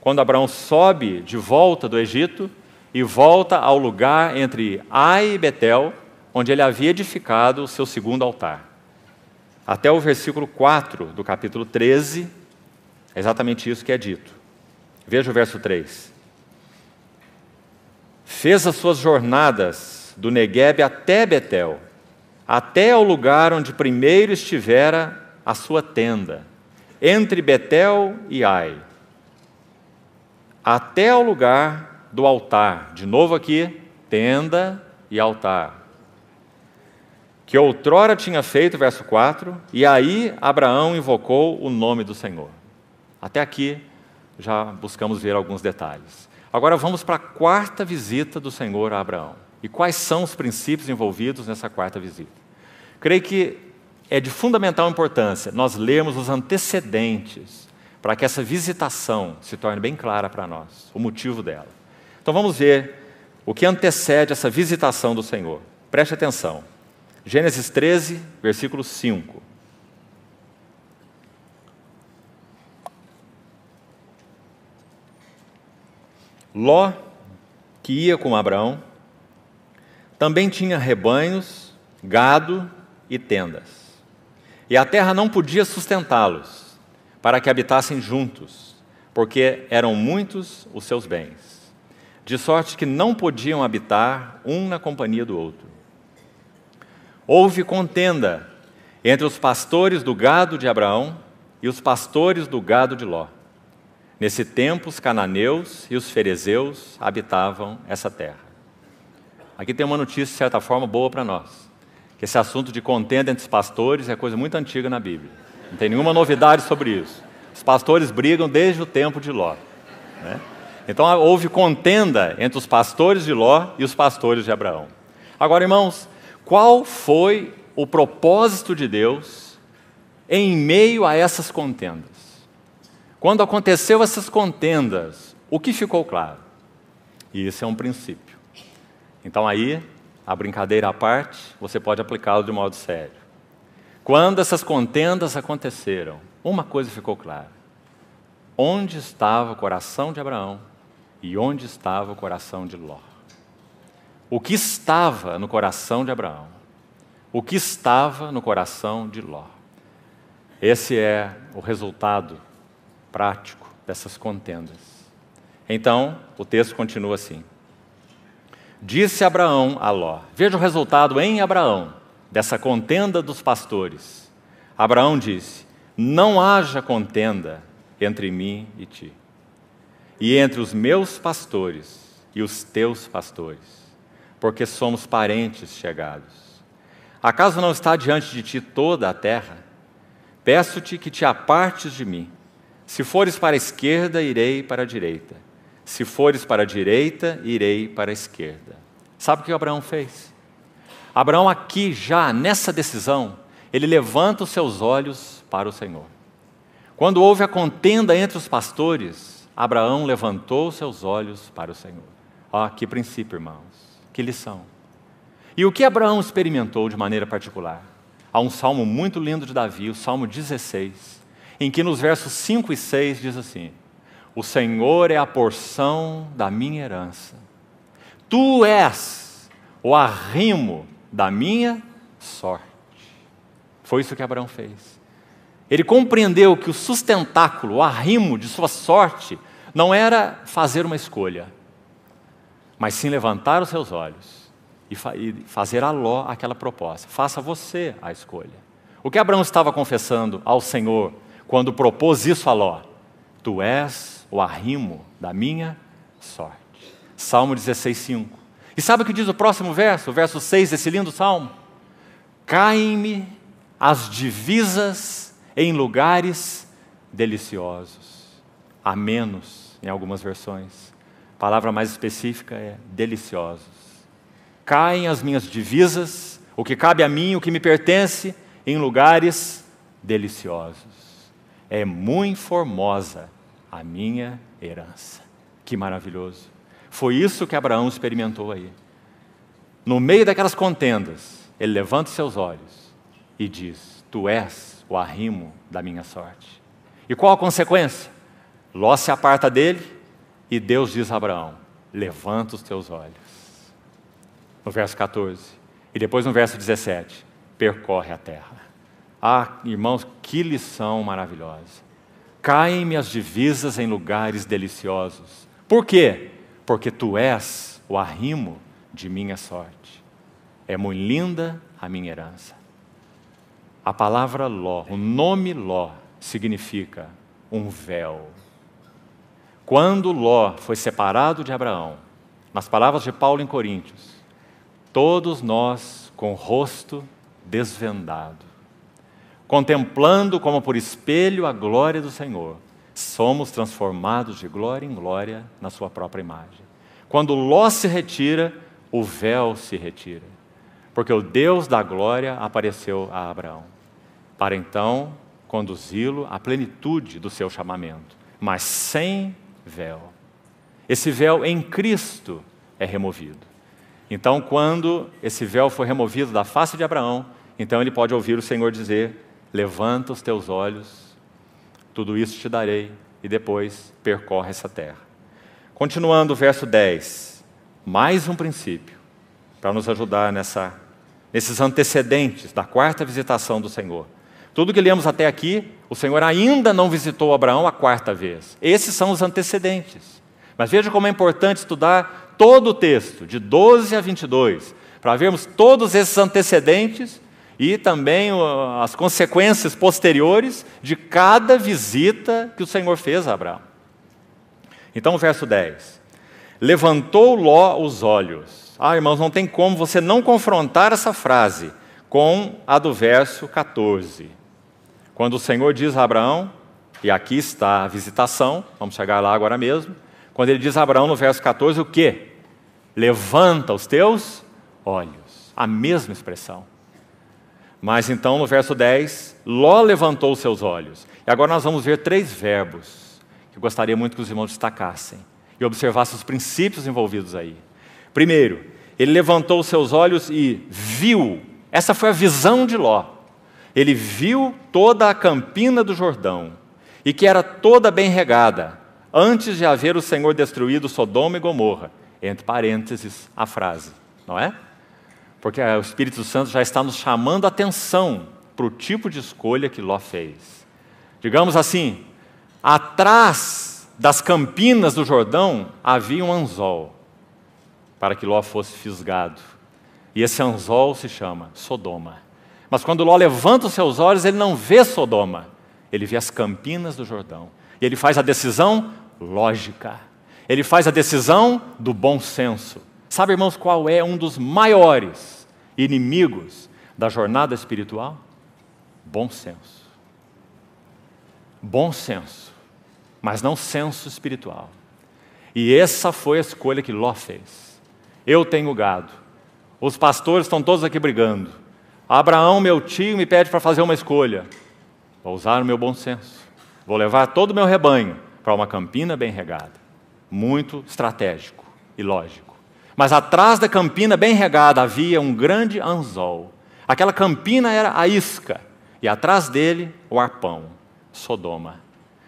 quando Abraão sobe de volta do Egito e volta ao lugar entre Ai e Betel, onde ele havia edificado o seu segundo altar. Até o versículo 4 do capítulo 13, é exatamente isso que é dito. Veja o verso 3. Fez as suas jornadas do Negueb até Betel, até ao lugar onde primeiro estivera a sua tenda, entre Betel e Ai, até ao lugar do altar, de novo aqui, tenda e altar, que outrora tinha feito, verso 4, e aí Abraão invocou o nome do Senhor. Até aqui já buscamos ver alguns detalhes. Agora vamos para a quarta visita do Senhor a Abraão. E quais são os princípios envolvidos nessa quarta visita? Creio que é de fundamental importância nós lermos os antecedentes para que essa visitação se torne bem clara para nós, o motivo dela. Então vamos ver o que antecede essa visitação do Senhor. Preste atenção. Gênesis 13, versículo 5. Ló, que ia com Abraão, também tinha rebanhos, gado e tendas. E a terra não podia sustentá-los, para que habitassem juntos, porque eram muitos os seus bens, de sorte que não podiam habitar um na companhia do outro. Houve contenda entre os pastores do gado de Abraão e os pastores do gado de Ló. Nesse tempo, os cananeus e os ferezeus habitavam essa terra. Aqui tem uma notícia, de certa forma, boa para nós que esse assunto de contenda entre os pastores é coisa muito antiga na Bíblia. Não tem nenhuma novidade sobre isso. Os pastores brigam desde o tempo de Ló. Né? Então ah, houve contenda entre os pastores de Ló e os pastores de Abraão. Agora, irmãos, qual foi o propósito de Deus em meio a essas contendas? Quando aconteceu essas contendas, o que ficou claro? E isso é um princípio. Então aí a brincadeira à parte, você pode aplicá-lo de modo sério. Quando essas contendas aconteceram, uma coisa ficou clara: onde estava o coração de Abraão e onde estava o coração de Ló? O que estava no coração de Abraão? O que estava no coração de Ló? Esse é o resultado prático dessas contendas. Então, o texto continua assim. Disse Abraão a Ló: Veja o resultado em Abraão dessa contenda dos pastores. Abraão disse: Não haja contenda entre mim e ti, e entre os meus pastores e os teus pastores, porque somos parentes chegados. Acaso não está diante de ti toda a terra? Peço-te que te apartes de mim. Se fores para a esquerda, irei para a direita. Se fores para a direita, irei para a esquerda. Sabe o que Abraão fez? Abraão, aqui já nessa decisão, ele levanta os seus olhos para o Senhor. Quando houve a contenda entre os pastores, Abraão levantou os seus olhos para o Senhor. Ah, que princípio, irmãos, que lição. E o que Abraão experimentou de maneira particular? Há um salmo muito lindo de Davi, o Salmo 16, em que nos versos 5 e 6 diz assim: o Senhor é a porção da minha herança. Tu és o arrimo da minha sorte. Foi isso que Abraão fez. Ele compreendeu que o sustentáculo, o arrimo de sua sorte, não era fazer uma escolha, mas sim levantar os seus olhos e, fazer a Ló aquela proposta. Faça você a escolha. O que Abraão estava confessando ao Senhor quando propôs isso a Ló? Tu és o arrimo da minha sorte. Salmo 16, 5. E sabe o que diz o próximo verso, o verso 6 desse lindo salmo? Caem-me as divisas em lugares deliciosos, amenos em algumas versões. A palavra mais específica é deliciosos. Caem as minhas divisas, o que cabe a mim, o que me pertence, em lugares deliciosos é muito formosa a minha herança. Que maravilhoso. Foi isso que Abraão experimentou aí. No meio daquelas contendas, ele levanta seus olhos e diz: Tu és o arrimo da minha sorte. E qual a consequência? Ló se aparta dele e Deus diz a Abraão: Levanta os teus olhos. No verso 14. E depois no verso 17: Percorre a terra. Ah, irmãos, que lição maravilhosa. Caem-me as divisas em lugares deliciosos. Por quê? Porque tu és o arrimo de minha sorte. É muito linda a minha herança. A palavra Ló, o nome Ló, significa um véu. Quando Ló foi separado de Abraão, nas palavras de Paulo em Coríntios, todos nós com o rosto desvendado, contemplando como por espelho a glória do Senhor, somos transformados de glória em glória na Sua própria imagem. Quando Ló se retira, o véu se retira, porque o Deus da glória apareceu a Abraão, para então conduzi-lo à plenitude do seu chamamento, mas sem véu. Esse véu em Cristo é removido. Então, quando esse véu foi removido da face de Abraão, então ele pode ouvir o Senhor dizer Levanta os teus olhos, tudo isso te darei, e depois percorre essa terra. Continuando o verso 10, mais um princípio para nos ajudar nessa, nesses antecedentes da quarta visitação do Senhor. Tudo que lemos até aqui, o Senhor ainda não visitou Abraão a quarta vez. Esses são os antecedentes. Mas veja como é importante estudar todo o texto, de 12 a 22, para vermos todos esses antecedentes e também as consequências posteriores de cada visita que o Senhor fez a Abraão. Então, verso 10. Levantou Ló os olhos. Ah, irmãos, não tem como você não confrontar essa frase com a do verso 14. Quando o Senhor diz a Abraão, e aqui está a visitação, vamos chegar lá agora mesmo, quando ele diz a Abraão no verso 14 o quê? Levanta os teus olhos. A mesma expressão. Mas então, no verso 10, Ló levantou seus olhos. E agora nós vamos ver três verbos que eu gostaria muito que os irmãos destacassem e observassem os princípios envolvidos aí. Primeiro, ele levantou seus olhos e viu. Essa foi a visão de Ló. Ele viu toda a campina do Jordão e que era toda bem regada, antes de haver o Senhor destruído Sodoma e Gomorra. Entre parênteses, a frase, não é? porque ah, o Espírito Santo já está nos chamando a atenção para o tipo de escolha que Ló fez. Digamos assim, atrás das campinas do Jordão havia um anzol para que Ló fosse fisgado. E esse anzol se chama Sodoma. Mas quando Ló levanta os seus olhos, ele não vê Sodoma, ele vê as campinas do Jordão. E ele faz a decisão lógica, ele faz a decisão do bom senso. Sabe, irmãos, qual é um dos maiores inimigos da jornada espiritual? Bom senso. Bom senso, mas não senso espiritual. E essa foi a escolha que Ló fez. Eu tenho gado. Os pastores estão todos aqui brigando. Abraão, meu tio, me pede para fazer uma escolha. Vou usar o meu bom senso. Vou levar todo o meu rebanho para uma campina bem regada. Muito estratégico e lógico. Mas atrás da campina bem regada havia um grande anzol. Aquela campina era a isca, e atrás dele o arpão, Sodoma.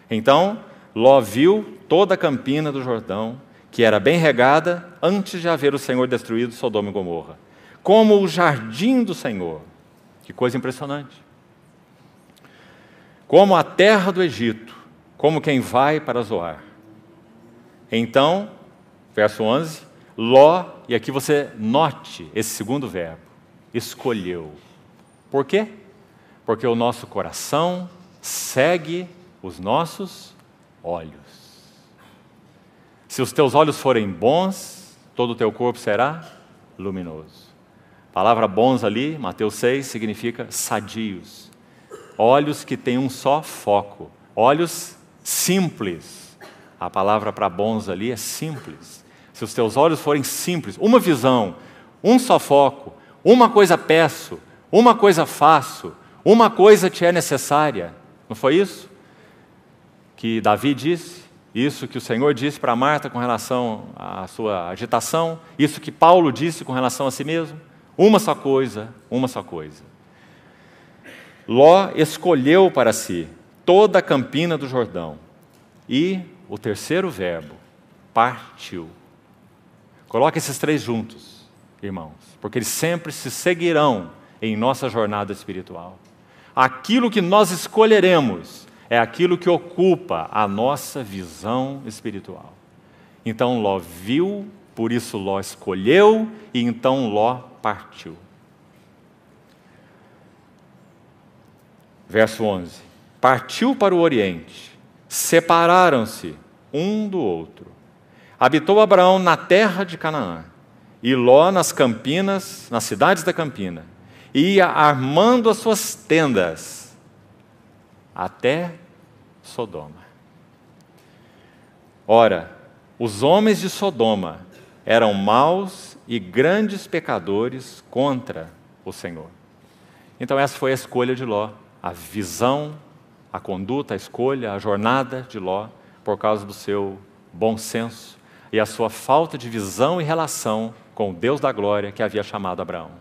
Então, Ló viu toda a campina do Jordão, que era bem regada, antes de haver o Senhor destruído Sodoma e Gomorra. Como o jardim do Senhor. Que coisa impressionante. Como a terra do Egito, como quem vai para Zoar. Então, verso 11, Ló, e aqui você note esse segundo verbo, escolheu. Por quê? Porque o nosso coração segue os nossos olhos. Se os teus olhos forem bons, todo o teu corpo será luminoso. A palavra bons ali, Mateus 6, significa sadios. Olhos que têm um só foco. Olhos simples. A palavra para bons ali é simples se os teus olhos forem simples, uma visão, um só foco, uma coisa peço, uma coisa faço, uma coisa te é necessária. Não foi isso? Que Davi disse, isso que o Senhor disse para Marta com relação à sua agitação, isso que Paulo disse com relação a si mesmo. Uma só coisa, uma só coisa. Ló escolheu para si toda a campina do Jordão. E o terceiro verbo, partiu. Coloque esses três juntos, irmãos, porque eles sempre se seguirão em nossa jornada espiritual. Aquilo que nós escolheremos é aquilo que ocupa a nossa visão espiritual. Então Ló viu, por isso Ló escolheu, e então Ló partiu. Verso 11: Partiu para o Oriente, separaram-se um do outro. Habitou Abraão na terra de Canaã, e Ló nas campinas, nas cidades da campina, e ia armando as suas tendas até Sodoma. Ora, os homens de Sodoma eram maus e grandes pecadores contra o Senhor. Então, essa foi a escolha de Ló, a visão, a conduta, a escolha, a jornada de Ló, por causa do seu bom senso, e a sua falta de visão e relação com o Deus da glória que havia chamado Abraão.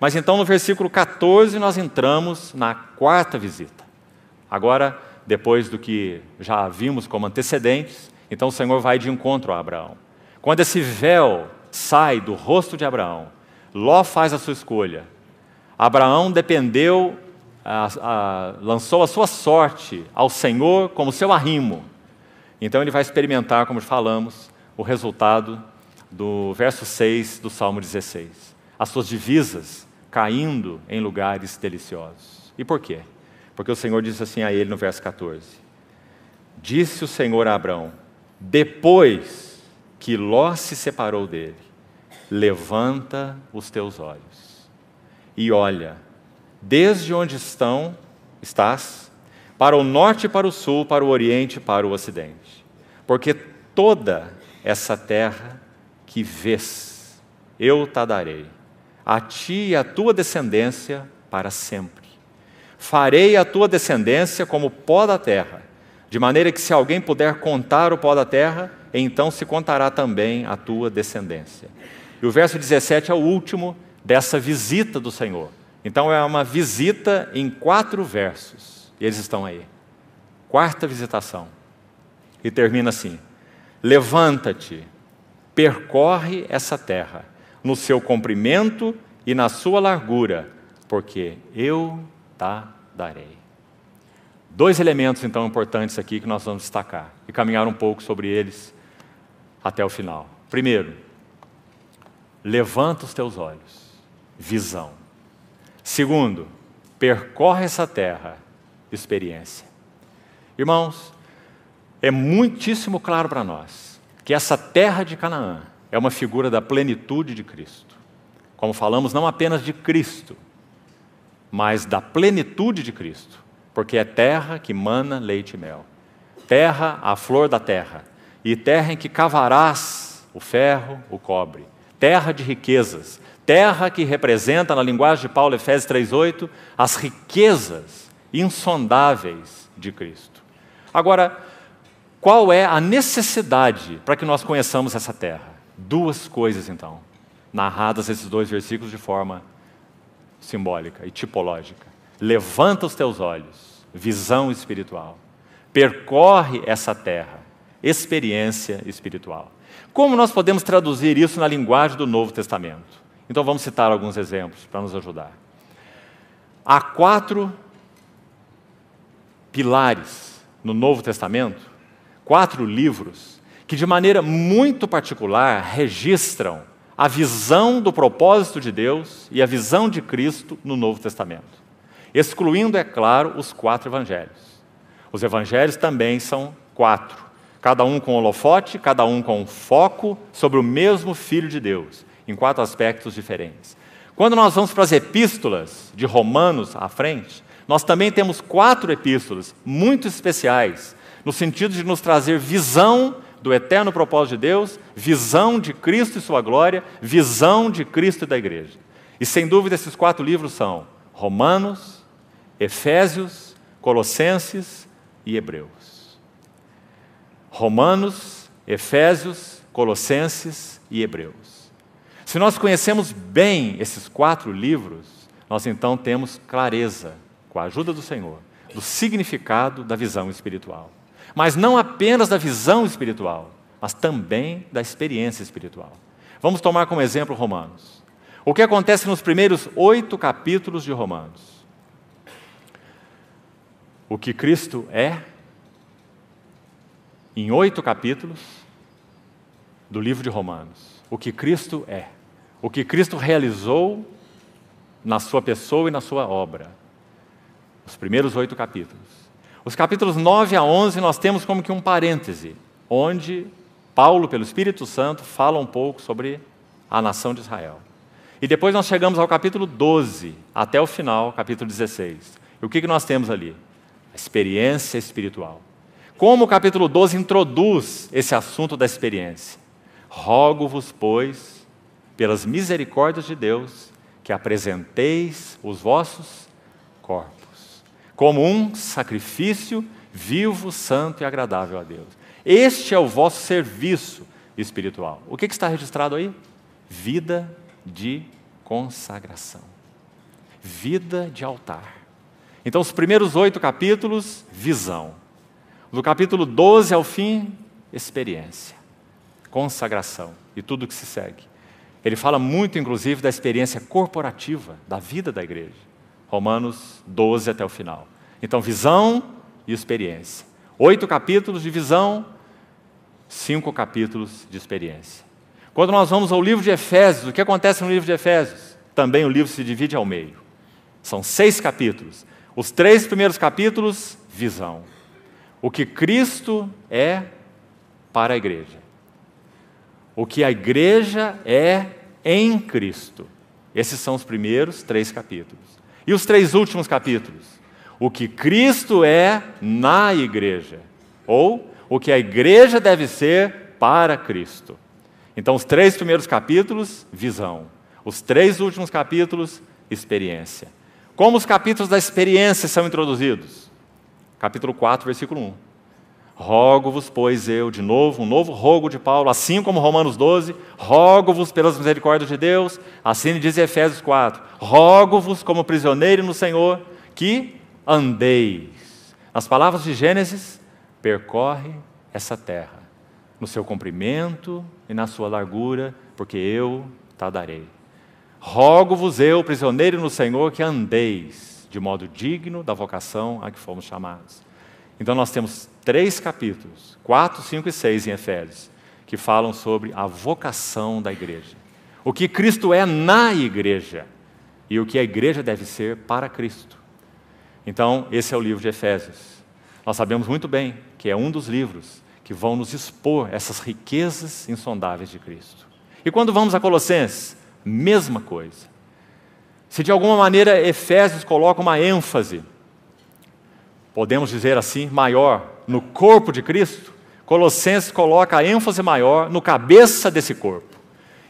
Mas então no versículo 14 nós entramos na quarta visita. Agora, depois do que já vimos como antecedentes, então o Senhor vai de encontro a Abraão. Quando esse véu sai do rosto de Abraão, Ló faz a sua escolha. Abraão dependeu, a, a, lançou a sua sorte ao Senhor como seu arrimo. Então ele vai experimentar, como falamos, o resultado do verso 6 do Salmo 16. As suas divisas caindo em lugares deliciosos. E por quê? Porque o Senhor disse assim a ele no verso 14: Disse o Senhor a Abraão, depois que Ló se separou dele, levanta os teus olhos e olha, desde onde estão, estás, para o norte, para o sul, para o oriente, para o ocidente. Porque toda essa terra que vês, eu te darei, a ti e a tua descendência para sempre. Farei a tua descendência como pó da terra, de maneira que se alguém puder contar o pó da terra, então se contará também a tua descendência. E o verso 17 é o último dessa visita do Senhor. Então é uma visita em quatro versos, e eles estão aí. Quarta visitação. E termina assim: Levanta-te, percorre essa terra, no seu comprimento e na sua largura, porque eu tá darei. Dois elementos então importantes aqui que nós vamos destacar e caminhar um pouco sobre eles até o final. Primeiro, levanta os teus olhos, visão. Segundo, percorre essa terra, experiência. Irmãos, é muitíssimo claro para nós que essa terra de Canaã é uma figura da plenitude de Cristo. Como falamos, não apenas de Cristo, mas da plenitude de Cristo, porque é terra que mana leite e mel, terra a flor da terra, e terra em que cavarás o ferro, o cobre, terra de riquezas, terra que representa, na linguagem de Paulo, Efésios 3,8, as riquezas insondáveis de Cristo. Agora, qual é a necessidade para que nós conheçamos essa terra? Duas coisas, então, narradas esses dois versículos de forma simbólica e tipológica. Levanta os teus olhos, visão espiritual. Percorre essa terra, experiência espiritual. Como nós podemos traduzir isso na linguagem do Novo Testamento? Então vamos citar alguns exemplos para nos ajudar. Há quatro pilares no Novo Testamento quatro livros que, de maneira muito particular, registram a visão do propósito de Deus e a visão de Cristo no Novo Testamento, excluindo, é claro, os quatro evangelhos. Os evangelhos também são quatro, cada um com holofote, cada um com foco sobre o mesmo Filho de Deus, em quatro aspectos diferentes. Quando nós vamos para as epístolas de Romanos à frente, nós também temos quatro epístolas muito especiais no sentido de nos trazer visão do eterno propósito de Deus, visão de Cristo e sua glória, visão de Cristo e da igreja. E sem dúvida esses quatro livros são Romanos, Efésios, Colossenses e Hebreus. Romanos, Efésios, Colossenses e Hebreus. Se nós conhecemos bem esses quatro livros, nós então temos clareza, com a ajuda do Senhor, do significado da visão espiritual mas não apenas da visão espiritual, mas também da experiência espiritual. Vamos tomar como exemplo Romanos. O que acontece nos primeiros oito capítulos de Romanos? O que Cristo é, em oito capítulos do livro de Romanos. O que Cristo é, o que Cristo realizou na sua pessoa e na sua obra. Os primeiros oito capítulos. Os capítulos 9 a 11 nós temos como que um parêntese, onde Paulo, pelo Espírito Santo, fala um pouco sobre a nação de Israel. E depois nós chegamos ao capítulo 12, até o final, capítulo 16. E o que, que nós temos ali? A experiência espiritual. Como o capítulo 12 introduz esse assunto da experiência? Rogo-vos, pois, pelas misericórdias de Deus, que apresenteis os vossos corpos como um sacrifício vivo, santo e agradável a Deus. Este é o vosso serviço espiritual. O que, que está registrado aí? Vida de consagração, vida de altar. Então, os primeiros oito capítulos, visão. Do capítulo 12 ao fim, experiência, consagração e tudo o que se segue. Ele fala muito, inclusive, da experiência corporativa, da vida da igreja. Romanos 12 até o final. Então, visão e experiência. Oito capítulos de visão, cinco capítulos de experiência. Quando nós vamos ao livro de Efésios, o que acontece no livro de Efésios? Também o livro se divide ao meio. São seis capítulos. Os três primeiros capítulos, visão. O que Cristo é para a igreja. O que a igreja é em Cristo. Esses são os primeiros três capítulos. E os três últimos capítulos? O que Cristo é na igreja, ou o que a igreja deve ser para Cristo. Então, os três primeiros capítulos, visão. Os três últimos capítulos, experiência. Como os capítulos da experiência são introduzidos? Capítulo 4, versículo 1. Rogo-vos, pois eu, de novo, um novo rogo de Paulo, assim como Romanos 12, rogo-vos pelas misericórdias de Deus, assim diz Efésios 4, rogo-vos como prisioneiro no Senhor, que andeis. Nas palavras de Gênesis, percorre essa terra, no seu comprimento e na sua largura, porque eu te darei. Rogo-vos eu, prisioneiro no Senhor, que andeis de modo digno da vocação a que fomos chamados. Então nós temos três capítulos, 4, 5 e 6 em Efésios, que falam sobre a vocação da igreja. O que Cristo é na igreja e o que a igreja deve ser para Cristo. Então, esse é o livro de Efésios. Nós sabemos muito bem que é um dos livros que vão nos expor essas riquezas insondáveis de Cristo. E quando vamos a Colossenses, mesma coisa. Se de alguma maneira Efésios coloca uma ênfase, podemos dizer assim, maior no corpo de Cristo, Colossenses coloca a ênfase maior no cabeça desse corpo.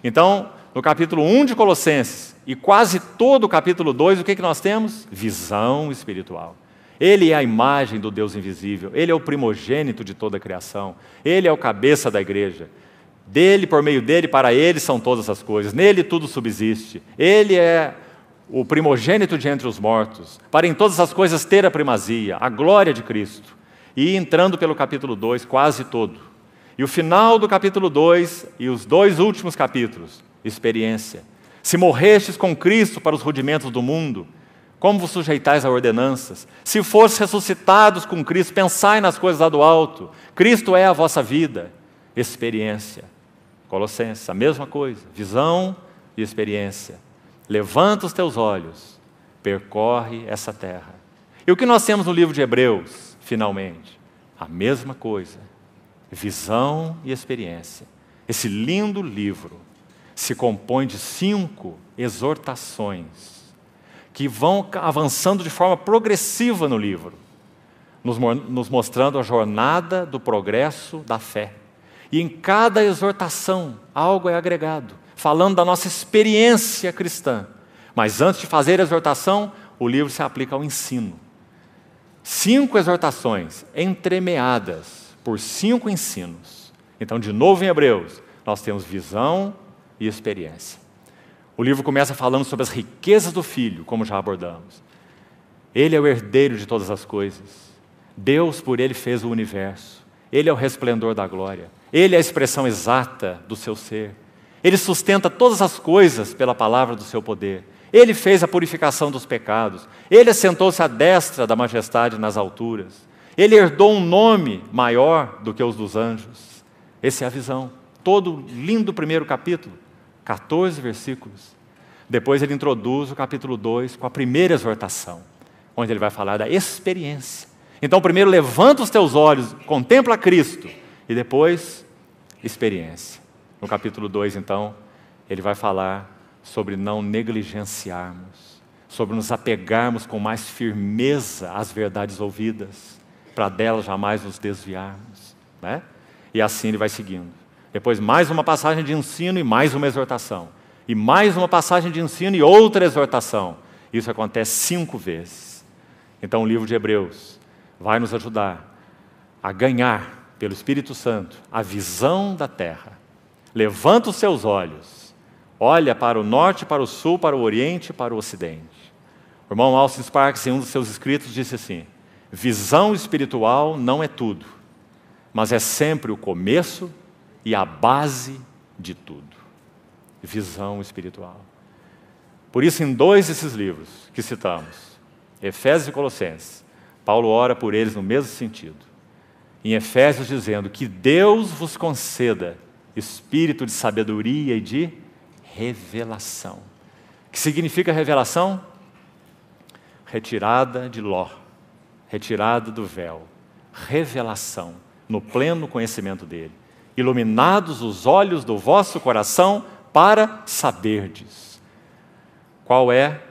Então, no capítulo 1 de Colossenses e quase todo o capítulo 2, o que, que nós temos? Visão espiritual. Ele é a imagem do Deus invisível, ele é o primogênito de toda a criação, ele é o cabeça da igreja. Dele, por meio dele, para ele são todas as coisas, nele tudo subsiste. Ele é o primogênito de entre os mortos, para em todas as coisas ter a primazia, a glória de Cristo e entrando pelo capítulo 2 quase todo. E o final do capítulo 2 e os dois últimos capítulos, experiência. Se morrestes com Cristo para os rudimentos do mundo, como vos sujeitais a ordenanças? Se fores ressuscitados com Cristo, pensai nas coisas lá do alto. Cristo é a vossa vida. Experiência. Colossenses, a mesma coisa. Visão e experiência. Levanta os teus olhos, percorre essa terra. E o que nós temos no livro de Hebreus? finalmente, a mesma coisa. Visão e experiência. Esse lindo livro se compõe de cinco exortações que vão avançando de forma progressiva no livro, nos, nos mostrando a jornada do progresso da fé. E em cada exortação, algo é agregado, falando da nossa experiência cristã. Mas antes de fazer a exortação, o livro se aplica ao ensino cinco exortações entremeadas por cinco ensinos. Então, de novo em Hebreus, nós temos visão e experiência. O livro começa falando sobre as riquezas do filho, como já abordamos. Ele é o herdeiro de todas as coisas. Deus por ele fez o universo. Ele é o resplendor da glória. Ele é a expressão exata do seu ser. Ele sustenta todas as coisas pela palavra do seu poder. Ele fez a purificação dos pecados. Ele assentou-se à destra da majestade nas alturas. Ele herdou um nome maior do que os dos anjos. Essa é a visão. Todo lindo primeiro capítulo, 14 versículos. Depois ele introduz o capítulo 2 com a primeira exortação, onde ele vai falar da experiência. Então, primeiro levanta os teus olhos, contempla Cristo, e depois experiência. No capítulo 2, então, ele vai falar sobre não negligenciarmos, sobre nos apegarmos com mais firmeza às verdades ouvidas, para delas jamais nos desviarmos. Né? E assim ele vai seguindo. Depois, mais uma passagem de ensino e mais uma exortação. E mais uma passagem de ensino e outra exortação. Isso acontece cinco vezes. Então, o livro de Hebreus vai nos ajudar a ganhar, pelo Espírito Santo, a visão da terra. Levanta os seus olhos Olha para o norte, para o sul, para o oriente, para o ocidente. O irmão Austin Sparks, em um dos seus escritos, disse assim: Visão espiritual não é tudo, mas é sempre o começo e a base de tudo. Visão espiritual. Por isso, em dois desses livros que citamos, Efésios e Colossenses, Paulo ora por eles no mesmo sentido. Em Efésios, dizendo que Deus vos conceda espírito de sabedoria e de revelação. O que significa revelação? Retirada de Ló, retirada do véu, revelação no pleno conhecimento dele. Iluminados os olhos do vosso coração para saberdes qual é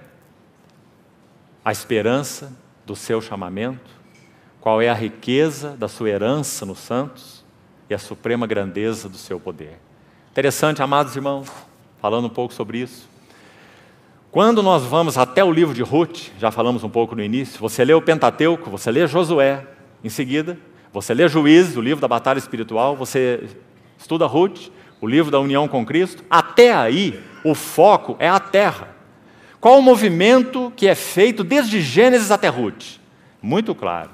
a esperança do seu chamamento, qual é a riqueza da sua herança nos santos e a suprema grandeza do seu poder. Interessante, amados irmãos, falando um pouco sobre isso. Quando nós vamos até o livro de Ruth, já falamos um pouco no início, você lê o Pentateuco, você lê Josué, em seguida, você lê Juízes, o livro da batalha espiritual, você estuda Ruth, o livro da união com Cristo, até aí o foco é a terra. Qual o movimento que é feito desde Gênesis até Ruth? Muito claro.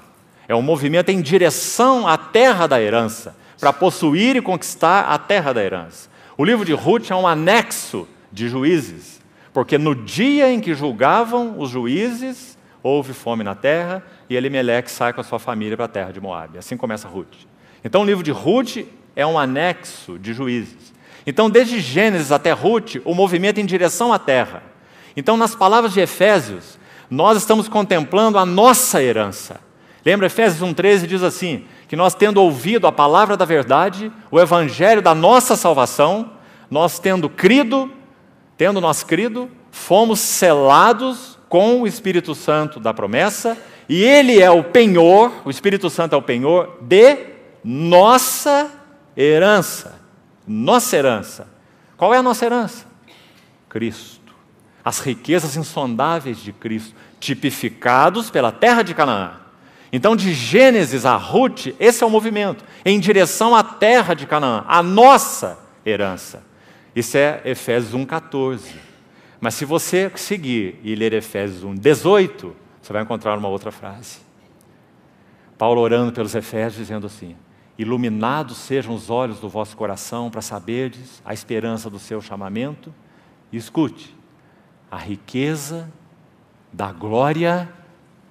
É um movimento em direção à terra da herança, para possuir e conquistar a terra da herança. O livro de Ruth é um anexo de juízes, porque no dia em que julgavam os juízes, houve fome na terra e Elimelech sai com a sua família para a terra de Moab. Assim começa Ruth. Então o livro de Ruth é um anexo de juízes. Então, desde Gênesis até Ruth, o movimento é em direção à terra. Então, nas palavras de Efésios, nós estamos contemplando a nossa herança. Lembra Efésios 1,13 diz assim: que nós, tendo ouvido a palavra da verdade, o evangelho da nossa salvação, nós tendo crido, tendo nós crido, fomos selados com o Espírito Santo da promessa, e ele é o penhor, o Espírito Santo é o penhor de nossa herança. Nossa herança. Qual é a nossa herança? Cristo. As riquezas insondáveis de Cristo, tipificados pela terra de Canaã. Então, de Gênesis a Ruth, esse é o movimento, em direção à terra de Canaã, a nossa herança. Isso é Efésios 1,14. Mas se você seguir e ler Efésios 1,18, você vai encontrar uma outra frase. Paulo orando pelos Efésios, dizendo assim: Iluminados sejam os olhos do vosso coração para saberdes a esperança do seu chamamento, e escute, a riqueza da glória,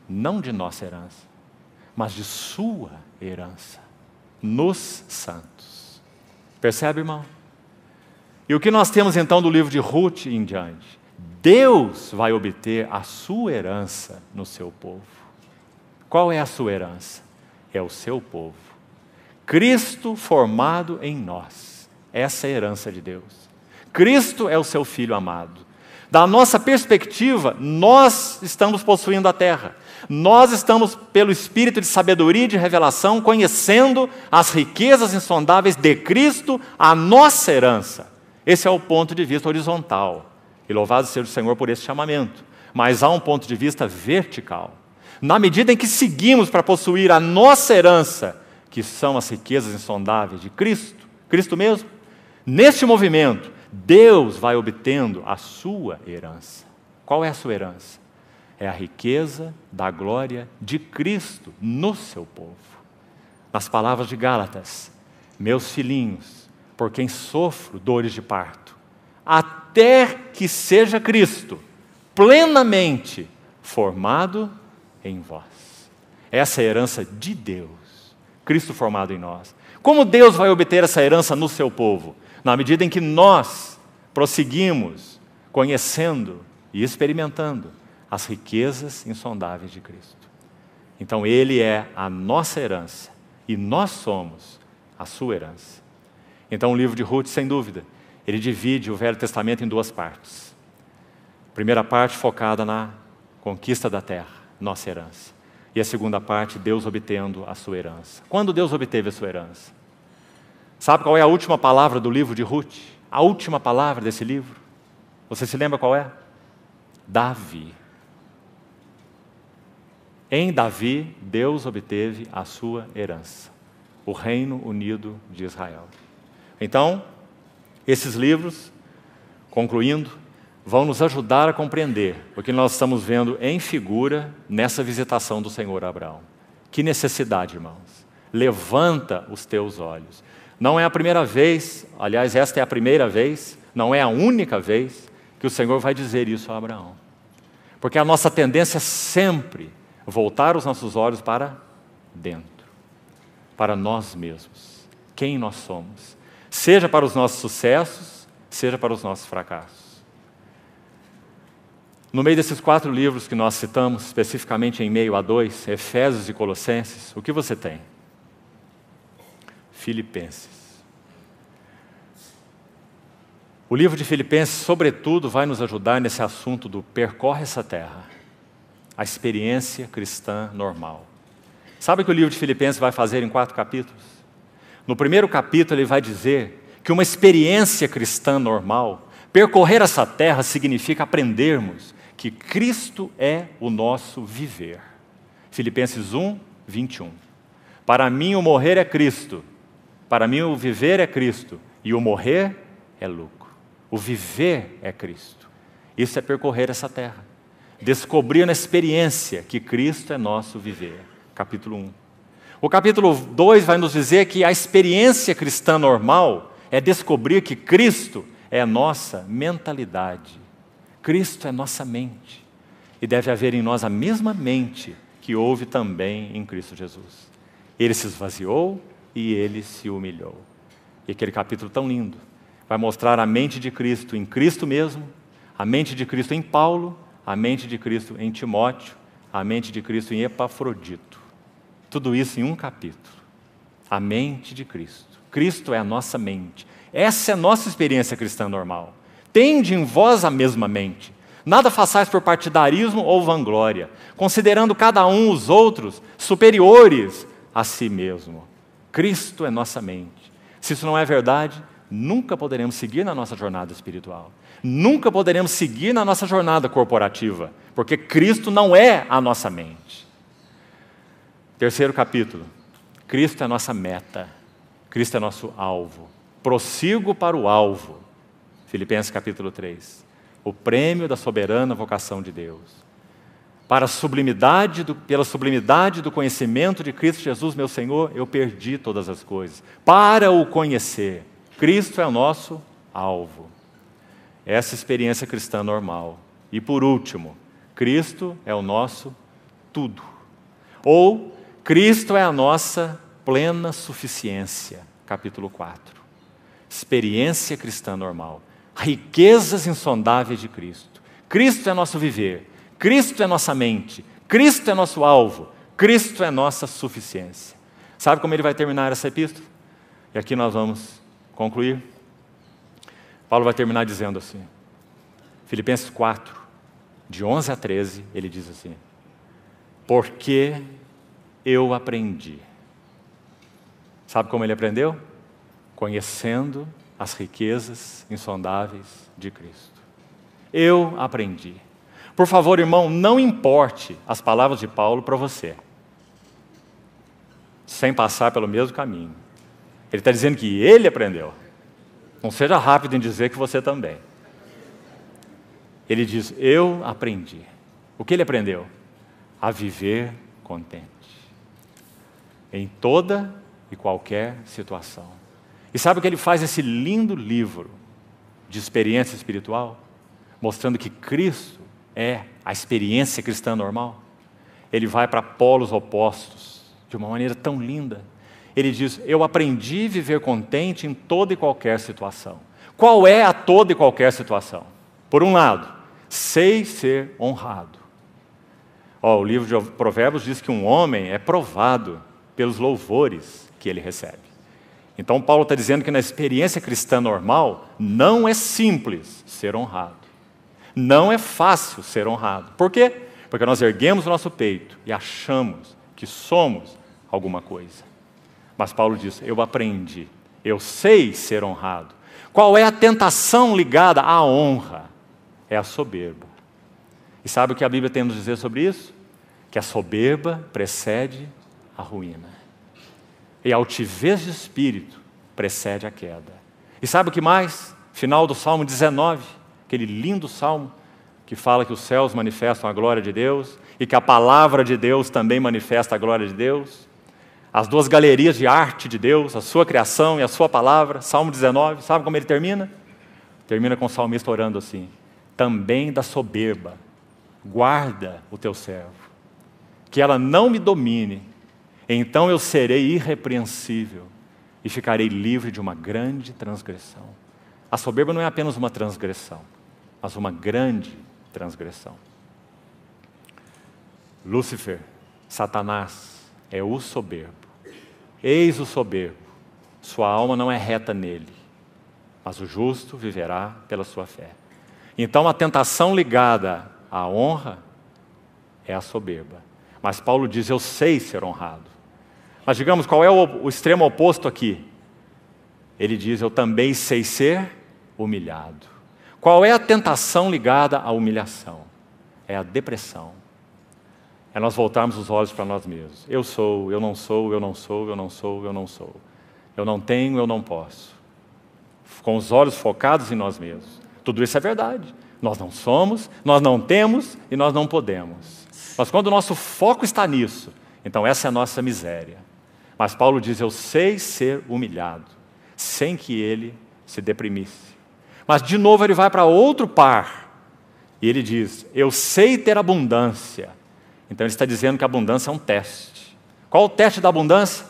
não de nossa herança mas de sua herança, nos santos. Percebe, irmão? E o que nós temos então do livro de Ruth em diante? Deus vai obter a sua herança no seu povo. Qual é a sua herança? É o seu povo. Cristo formado em nós. Essa é a herança de Deus. Cristo é o seu filho amado. Da nossa perspectiva, nós estamos possuindo a terra. Nós estamos, pelo espírito de sabedoria e de revelação, conhecendo as riquezas insondáveis de Cristo, a nossa herança. Esse é o ponto de vista horizontal. E louvado seja o Senhor por esse chamamento. Mas há um ponto de vista vertical. Na medida em que seguimos para possuir a nossa herança, que são as riquezas insondáveis de Cristo, Cristo mesmo, neste movimento, Deus vai obtendo a sua herança. Qual é a sua herança? é a riqueza da glória de Cristo no seu povo. Nas palavras de Gálatas, meus filhinhos, por quem sofro dores de parto, até que seja Cristo plenamente formado em vós. Essa é a herança de Deus, Cristo formado em nós. Como Deus vai obter essa herança no seu povo? Na medida em que nós prosseguimos conhecendo e experimentando as riquezas insondáveis de Cristo. Então ele é a nossa herança e nós somos a sua herança. Então o livro de Ruth, sem dúvida, ele divide o Velho Testamento em duas partes. A primeira parte focada na conquista da terra, nossa herança. E a segunda parte, Deus obtendo a sua herança. Quando Deus obteve a sua herança? Sabe qual é a última palavra do livro de Ruth? A última palavra desse livro? Você se lembra qual é? Davi. Em Davi, Deus obteve a sua herança, o Reino Unido de Israel. Então, esses livros, concluindo, vão nos ajudar a compreender o que nós estamos vendo em figura nessa visitação do Senhor a Abraão. Que necessidade, irmãos. Levanta os teus olhos. Não é a primeira vez, aliás, esta é a primeira vez, não é a única vez que o Senhor vai dizer isso a Abraão. Porque a nossa tendência é sempre voltar os nossos olhos para dentro, para nós mesmos, quem nós somos, seja para os nossos sucessos, seja para os nossos fracassos. No meio desses quatro livros que nós citamos, especificamente em meio a dois, Efésios e Colossenses, o que você tem? Filipenses. O livro de Filipenses, sobretudo, vai nos ajudar nesse assunto do percorre essa terra a experiência cristã normal. Sabe o que o livro de Filipenses vai fazer em quatro capítulos? No primeiro capítulo, ele vai dizer que uma experiência cristã normal, percorrer essa terra, significa aprendermos que Cristo é o nosso viver. Filipenses 1, 21. Para mim, o morrer é Cristo, para mim, o viver é Cristo, e o morrer é lucro. O viver é Cristo. Isso é percorrer essa terra. Descobrir na experiência que Cristo é nosso viver. Capítulo 1. O capítulo 2 vai nos dizer que a experiência cristã normal é descobrir que Cristo é a nossa mentalidade. Cristo é nossa mente. E deve haver em nós a mesma mente que houve também em Cristo Jesus. Ele se esvaziou e ele se humilhou. E aquele capítulo tão lindo vai mostrar a mente de Cristo em Cristo mesmo, a mente de Cristo em Paulo a mente de Cristo em Timóteo, a mente de Cristo em Epafrodito. Tudo isso em um capítulo. A mente de Cristo. Cristo é a nossa mente. Essa é a nossa experiência cristã normal. Tende em vós a mesma mente. Nada façais por partidarismo ou vanglória, considerando cada um os outros superiores a si mesmo. Cristo é nossa mente. Se isso não é verdade, nunca poderemos seguir na nossa jornada espiritual nunca poderemos seguir na nossa jornada corporativa, porque Cristo não é a nossa mente. Terceiro capítulo: Cristo é nossa meta, Cristo é nosso alvo. Prossigo para o alvo. Filipenses capítulo 3. O prêmio da soberana vocação de Deus. Para sublimidade do, pela sublimidade do conhecimento de Cristo Jesus, meu Senhor, eu perdi todas as coisas. Para o conhecer, Cristo é o nosso alvo essa experiência cristã normal. E por último, Cristo é o nosso tudo. Ou Cristo é a nossa plena suficiência. Capítulo 4. Experiência cristã normal. Riquezas insondáveis de Cristo. Cristo é nosso viver. Cristo é nossa mente. Cristo é nosso alvo. Cristo é nossa suficiência. Sabe como ele vai terminar essa epístola? E aqui nós vamos concluir. Paulo vai terminar dizendo assim, Filipenses 4, de 11 a 13, ele diz assim: Porque eu aprendi. Sabe como ele aprendeu? Conhecendo as riquezas insondáveis de Cristo. Eu aprendi. Por favor, irmão, não importe as palavras de Paulo para você, sem passar pelo mesmo caminho. Ele está dizendo que ele aprendeu. Não seja rápido em dizer que você também. Ele diz: Eu aprendi. O que ele aprendeu? A viver contente. Em toda e qualquer situação. E sabe o que ele faz esse lindo livro de experiência espiritual? Mostrando que Cristo é a experiência cristã normal. Ele vai para polos opostos de uma maneira tão linda ele diz: Eu aprendi a viver contente em toda e qualquer situação. Qual é a toda e qualquer situação? Por um lado, sei ser honrado. o livro de Provérbios diz que um homem é provado pelos louvores que ele recebe. Então, Paulo está dizendo que na experiência cristã normal, não é simples ser honrado. Não é fácil ser honrado. Por quê? Porque nós erguemos o nosso peito e achamos que somos alguma coisa. Mas Paulo diz: Eu aprendi, eu sei ser honrado. Qual é a tentação ligada à honra? É a soberba. E sabe o que a Bíblia tem a nos dizer sobre isso? Que a soberba precede a ruína. E a altivez de espírito precede a queda. E sabe o que mais? Final do Salmo 19, aquele lindo salmo que fala que os céus manifestam a glória de Deus e que a palavra de Deus também manifesta a glória de Deus as duas galerias de arte de Deus, a sua criação e a sua palavra, Salmo 19, sabe como ele termina? Termina com o salmista orando assim: também da soberba, guarda o teu servo, que ela não me domine, então eu serei irrepreensível e ficarei livre de uma grande transgressão. A soberba não é apenas uma transgressão, mas uma grande transgressão. Lúcifer, Satanás, é o soberbo. Eis o soberbo, sua alma não é reta nele, mas o justo viverá pela sua fé. Então a tentação ligada à honra é a soberba. Mas Paulo diz: Eu sei ser honrado. Mas digamos, qual é o, extremo oposto aqui? Ele diz: Eu também sei ser humilhado. Qual é a tentação ligada à humilhação? É a depressão, é nós voltarmos os olhos para nós mesmos. Eu sou, eu não sou, eu não sou, eu não sou, eu não sou. Eu não tenho, eu não posso. Com os olhos focados em nós mesmos. Tudo isso é verdade. Nós não somos, nós não temos e nós não podemos. Mas quando o nosso foco está nisso, então essa é a nossa miséria. Mas Paulo diz: Eu sei ser humilhado, sem que ele se deprimisse. Mas de novo ele vai para outro par e ele diz: Eu sei ter abundância então ele está dizendo que a abundância é um teste. Qual o teste da abundância?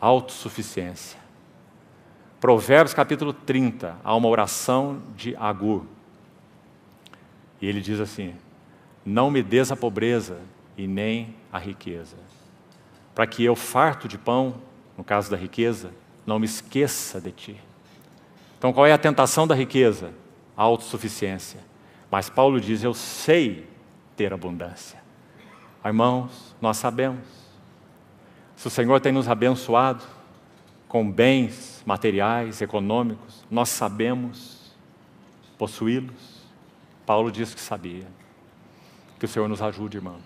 Autossuficiência. Provérbios capítulo 30, há uma oração de Agur. E ele diz assim: Não me des a pobreza e nem a riqueza, para que eu, farto de pão, no caso da riqueza, não me esqueça de ti. Então, qual é a tentação da riqueza? A autossuficiência. Mas Paulo diz: Eu sei ter abundância. Irmãos, nós sabemos. Se o Senhor tem nos abençoado com bens materiais, econômicos, nós sabemos possuí-los. Paulo diz que sabia. Que o Senhor nos ajude, irmãos.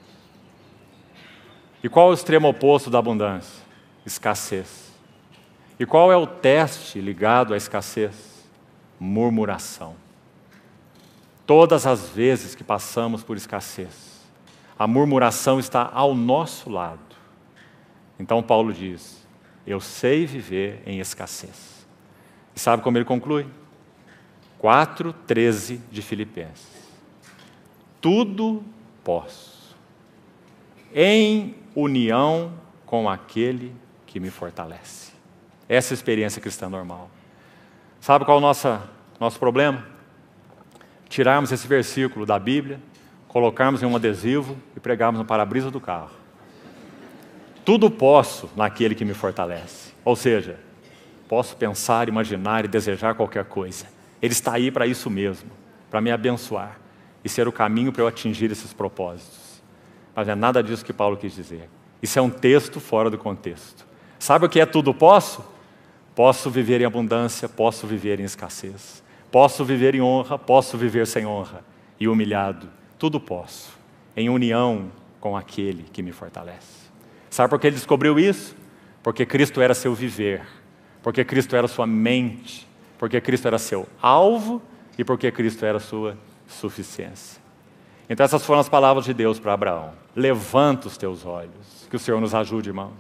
E qual é o extremo oposto da abundância? Escassez. E qual é o teste ligado à escassez? Murmuração. Todas as vezes que passamos por escassez, a murmuração está ao nosso lado. Então Paulo diz: Eu sei viver em escassez. E sabe como ele conclui? 4,13 de Filipenses. Tudo posso, em união com aquele que me fortalece. Essa é a experiência cristã normal. Sabe qual é o nosso, nosso problema? Tirarmos esse versículo da Bíblia colocarmos em um adesivo e pregarmos no para-brisa do carro. Tudo posso naquele que me fortalece. Ou seja, posso pensar, imaginar e desejar qualquer coisa. Ele está aí para isso mesmo, para me abençoar e ser o caminho para eu atingir esses propósitos. Mas é nada disso que Paulo quis dizer. Isso é um texto fora do contexto. Sabe o que é tudo posso? Posso viver em abundância, posso viver em escassez. Posso viver em honra, posso viver sem honra e humilhado tudo posso em união com aquele que me fortalece. Sabe por que ele descobriu isso? Porque Cristo era seu viver, porque Cristo era sua mente, porque Cristo era seu alvo e porque Cristo era sua suficiência. Então, essas foram as palavras de Deus para Abraão: Levanta os teus olhos, que o Senhor nos ajude, irmãos,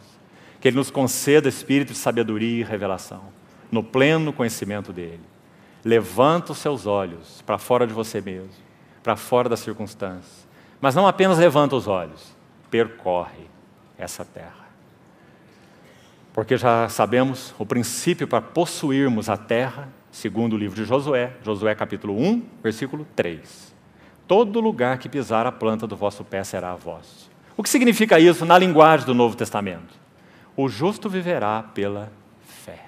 que Ele nos conceda espírito de sabedoria e revelação, no pleno conhecimento dEle. Levanta os seus olhos para fora de você mesmo para fora das circunstâncias. Mas não apenas levanta os olhos, percorre essa terra. Porque já sabemos o princípio para possuirmos a terra, segundo o livro de Josué, Josué capítulo 1, versículo 3. Todo lugar que pisar a planta do vosso pé será vosso. O que significa isso na linguagem do Novo Testamento? O justo viverá pela fé.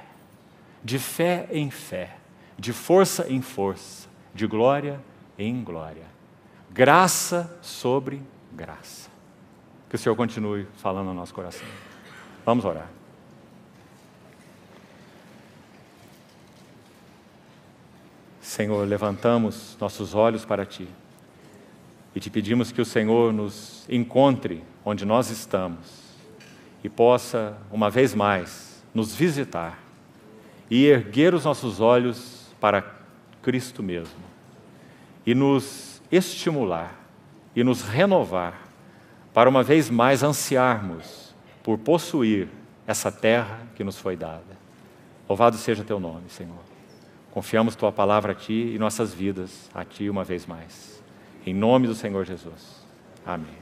De fé em fé, de força em força, de glória em glória graça sobre graça. Que o Senhor continue falando no nosso coração. Vamos orar. Senhor, levantamos nossos olhos para Ti e te pedimos que o Senhor nos encontre onde nós estamos e possa, uma vez mais, nos visitar e erguer os nossos olhos para Cristo mesmo e nos estimular e nos renovar para uma vez mais ansiarmos por possuir essa terra que nos foi dada. Louvado seja teu nome, Senhor. Confiamos tua palavra a ti e nossas vidas a ti uma vez mais. Em nome do Senhor Jesus. Amém.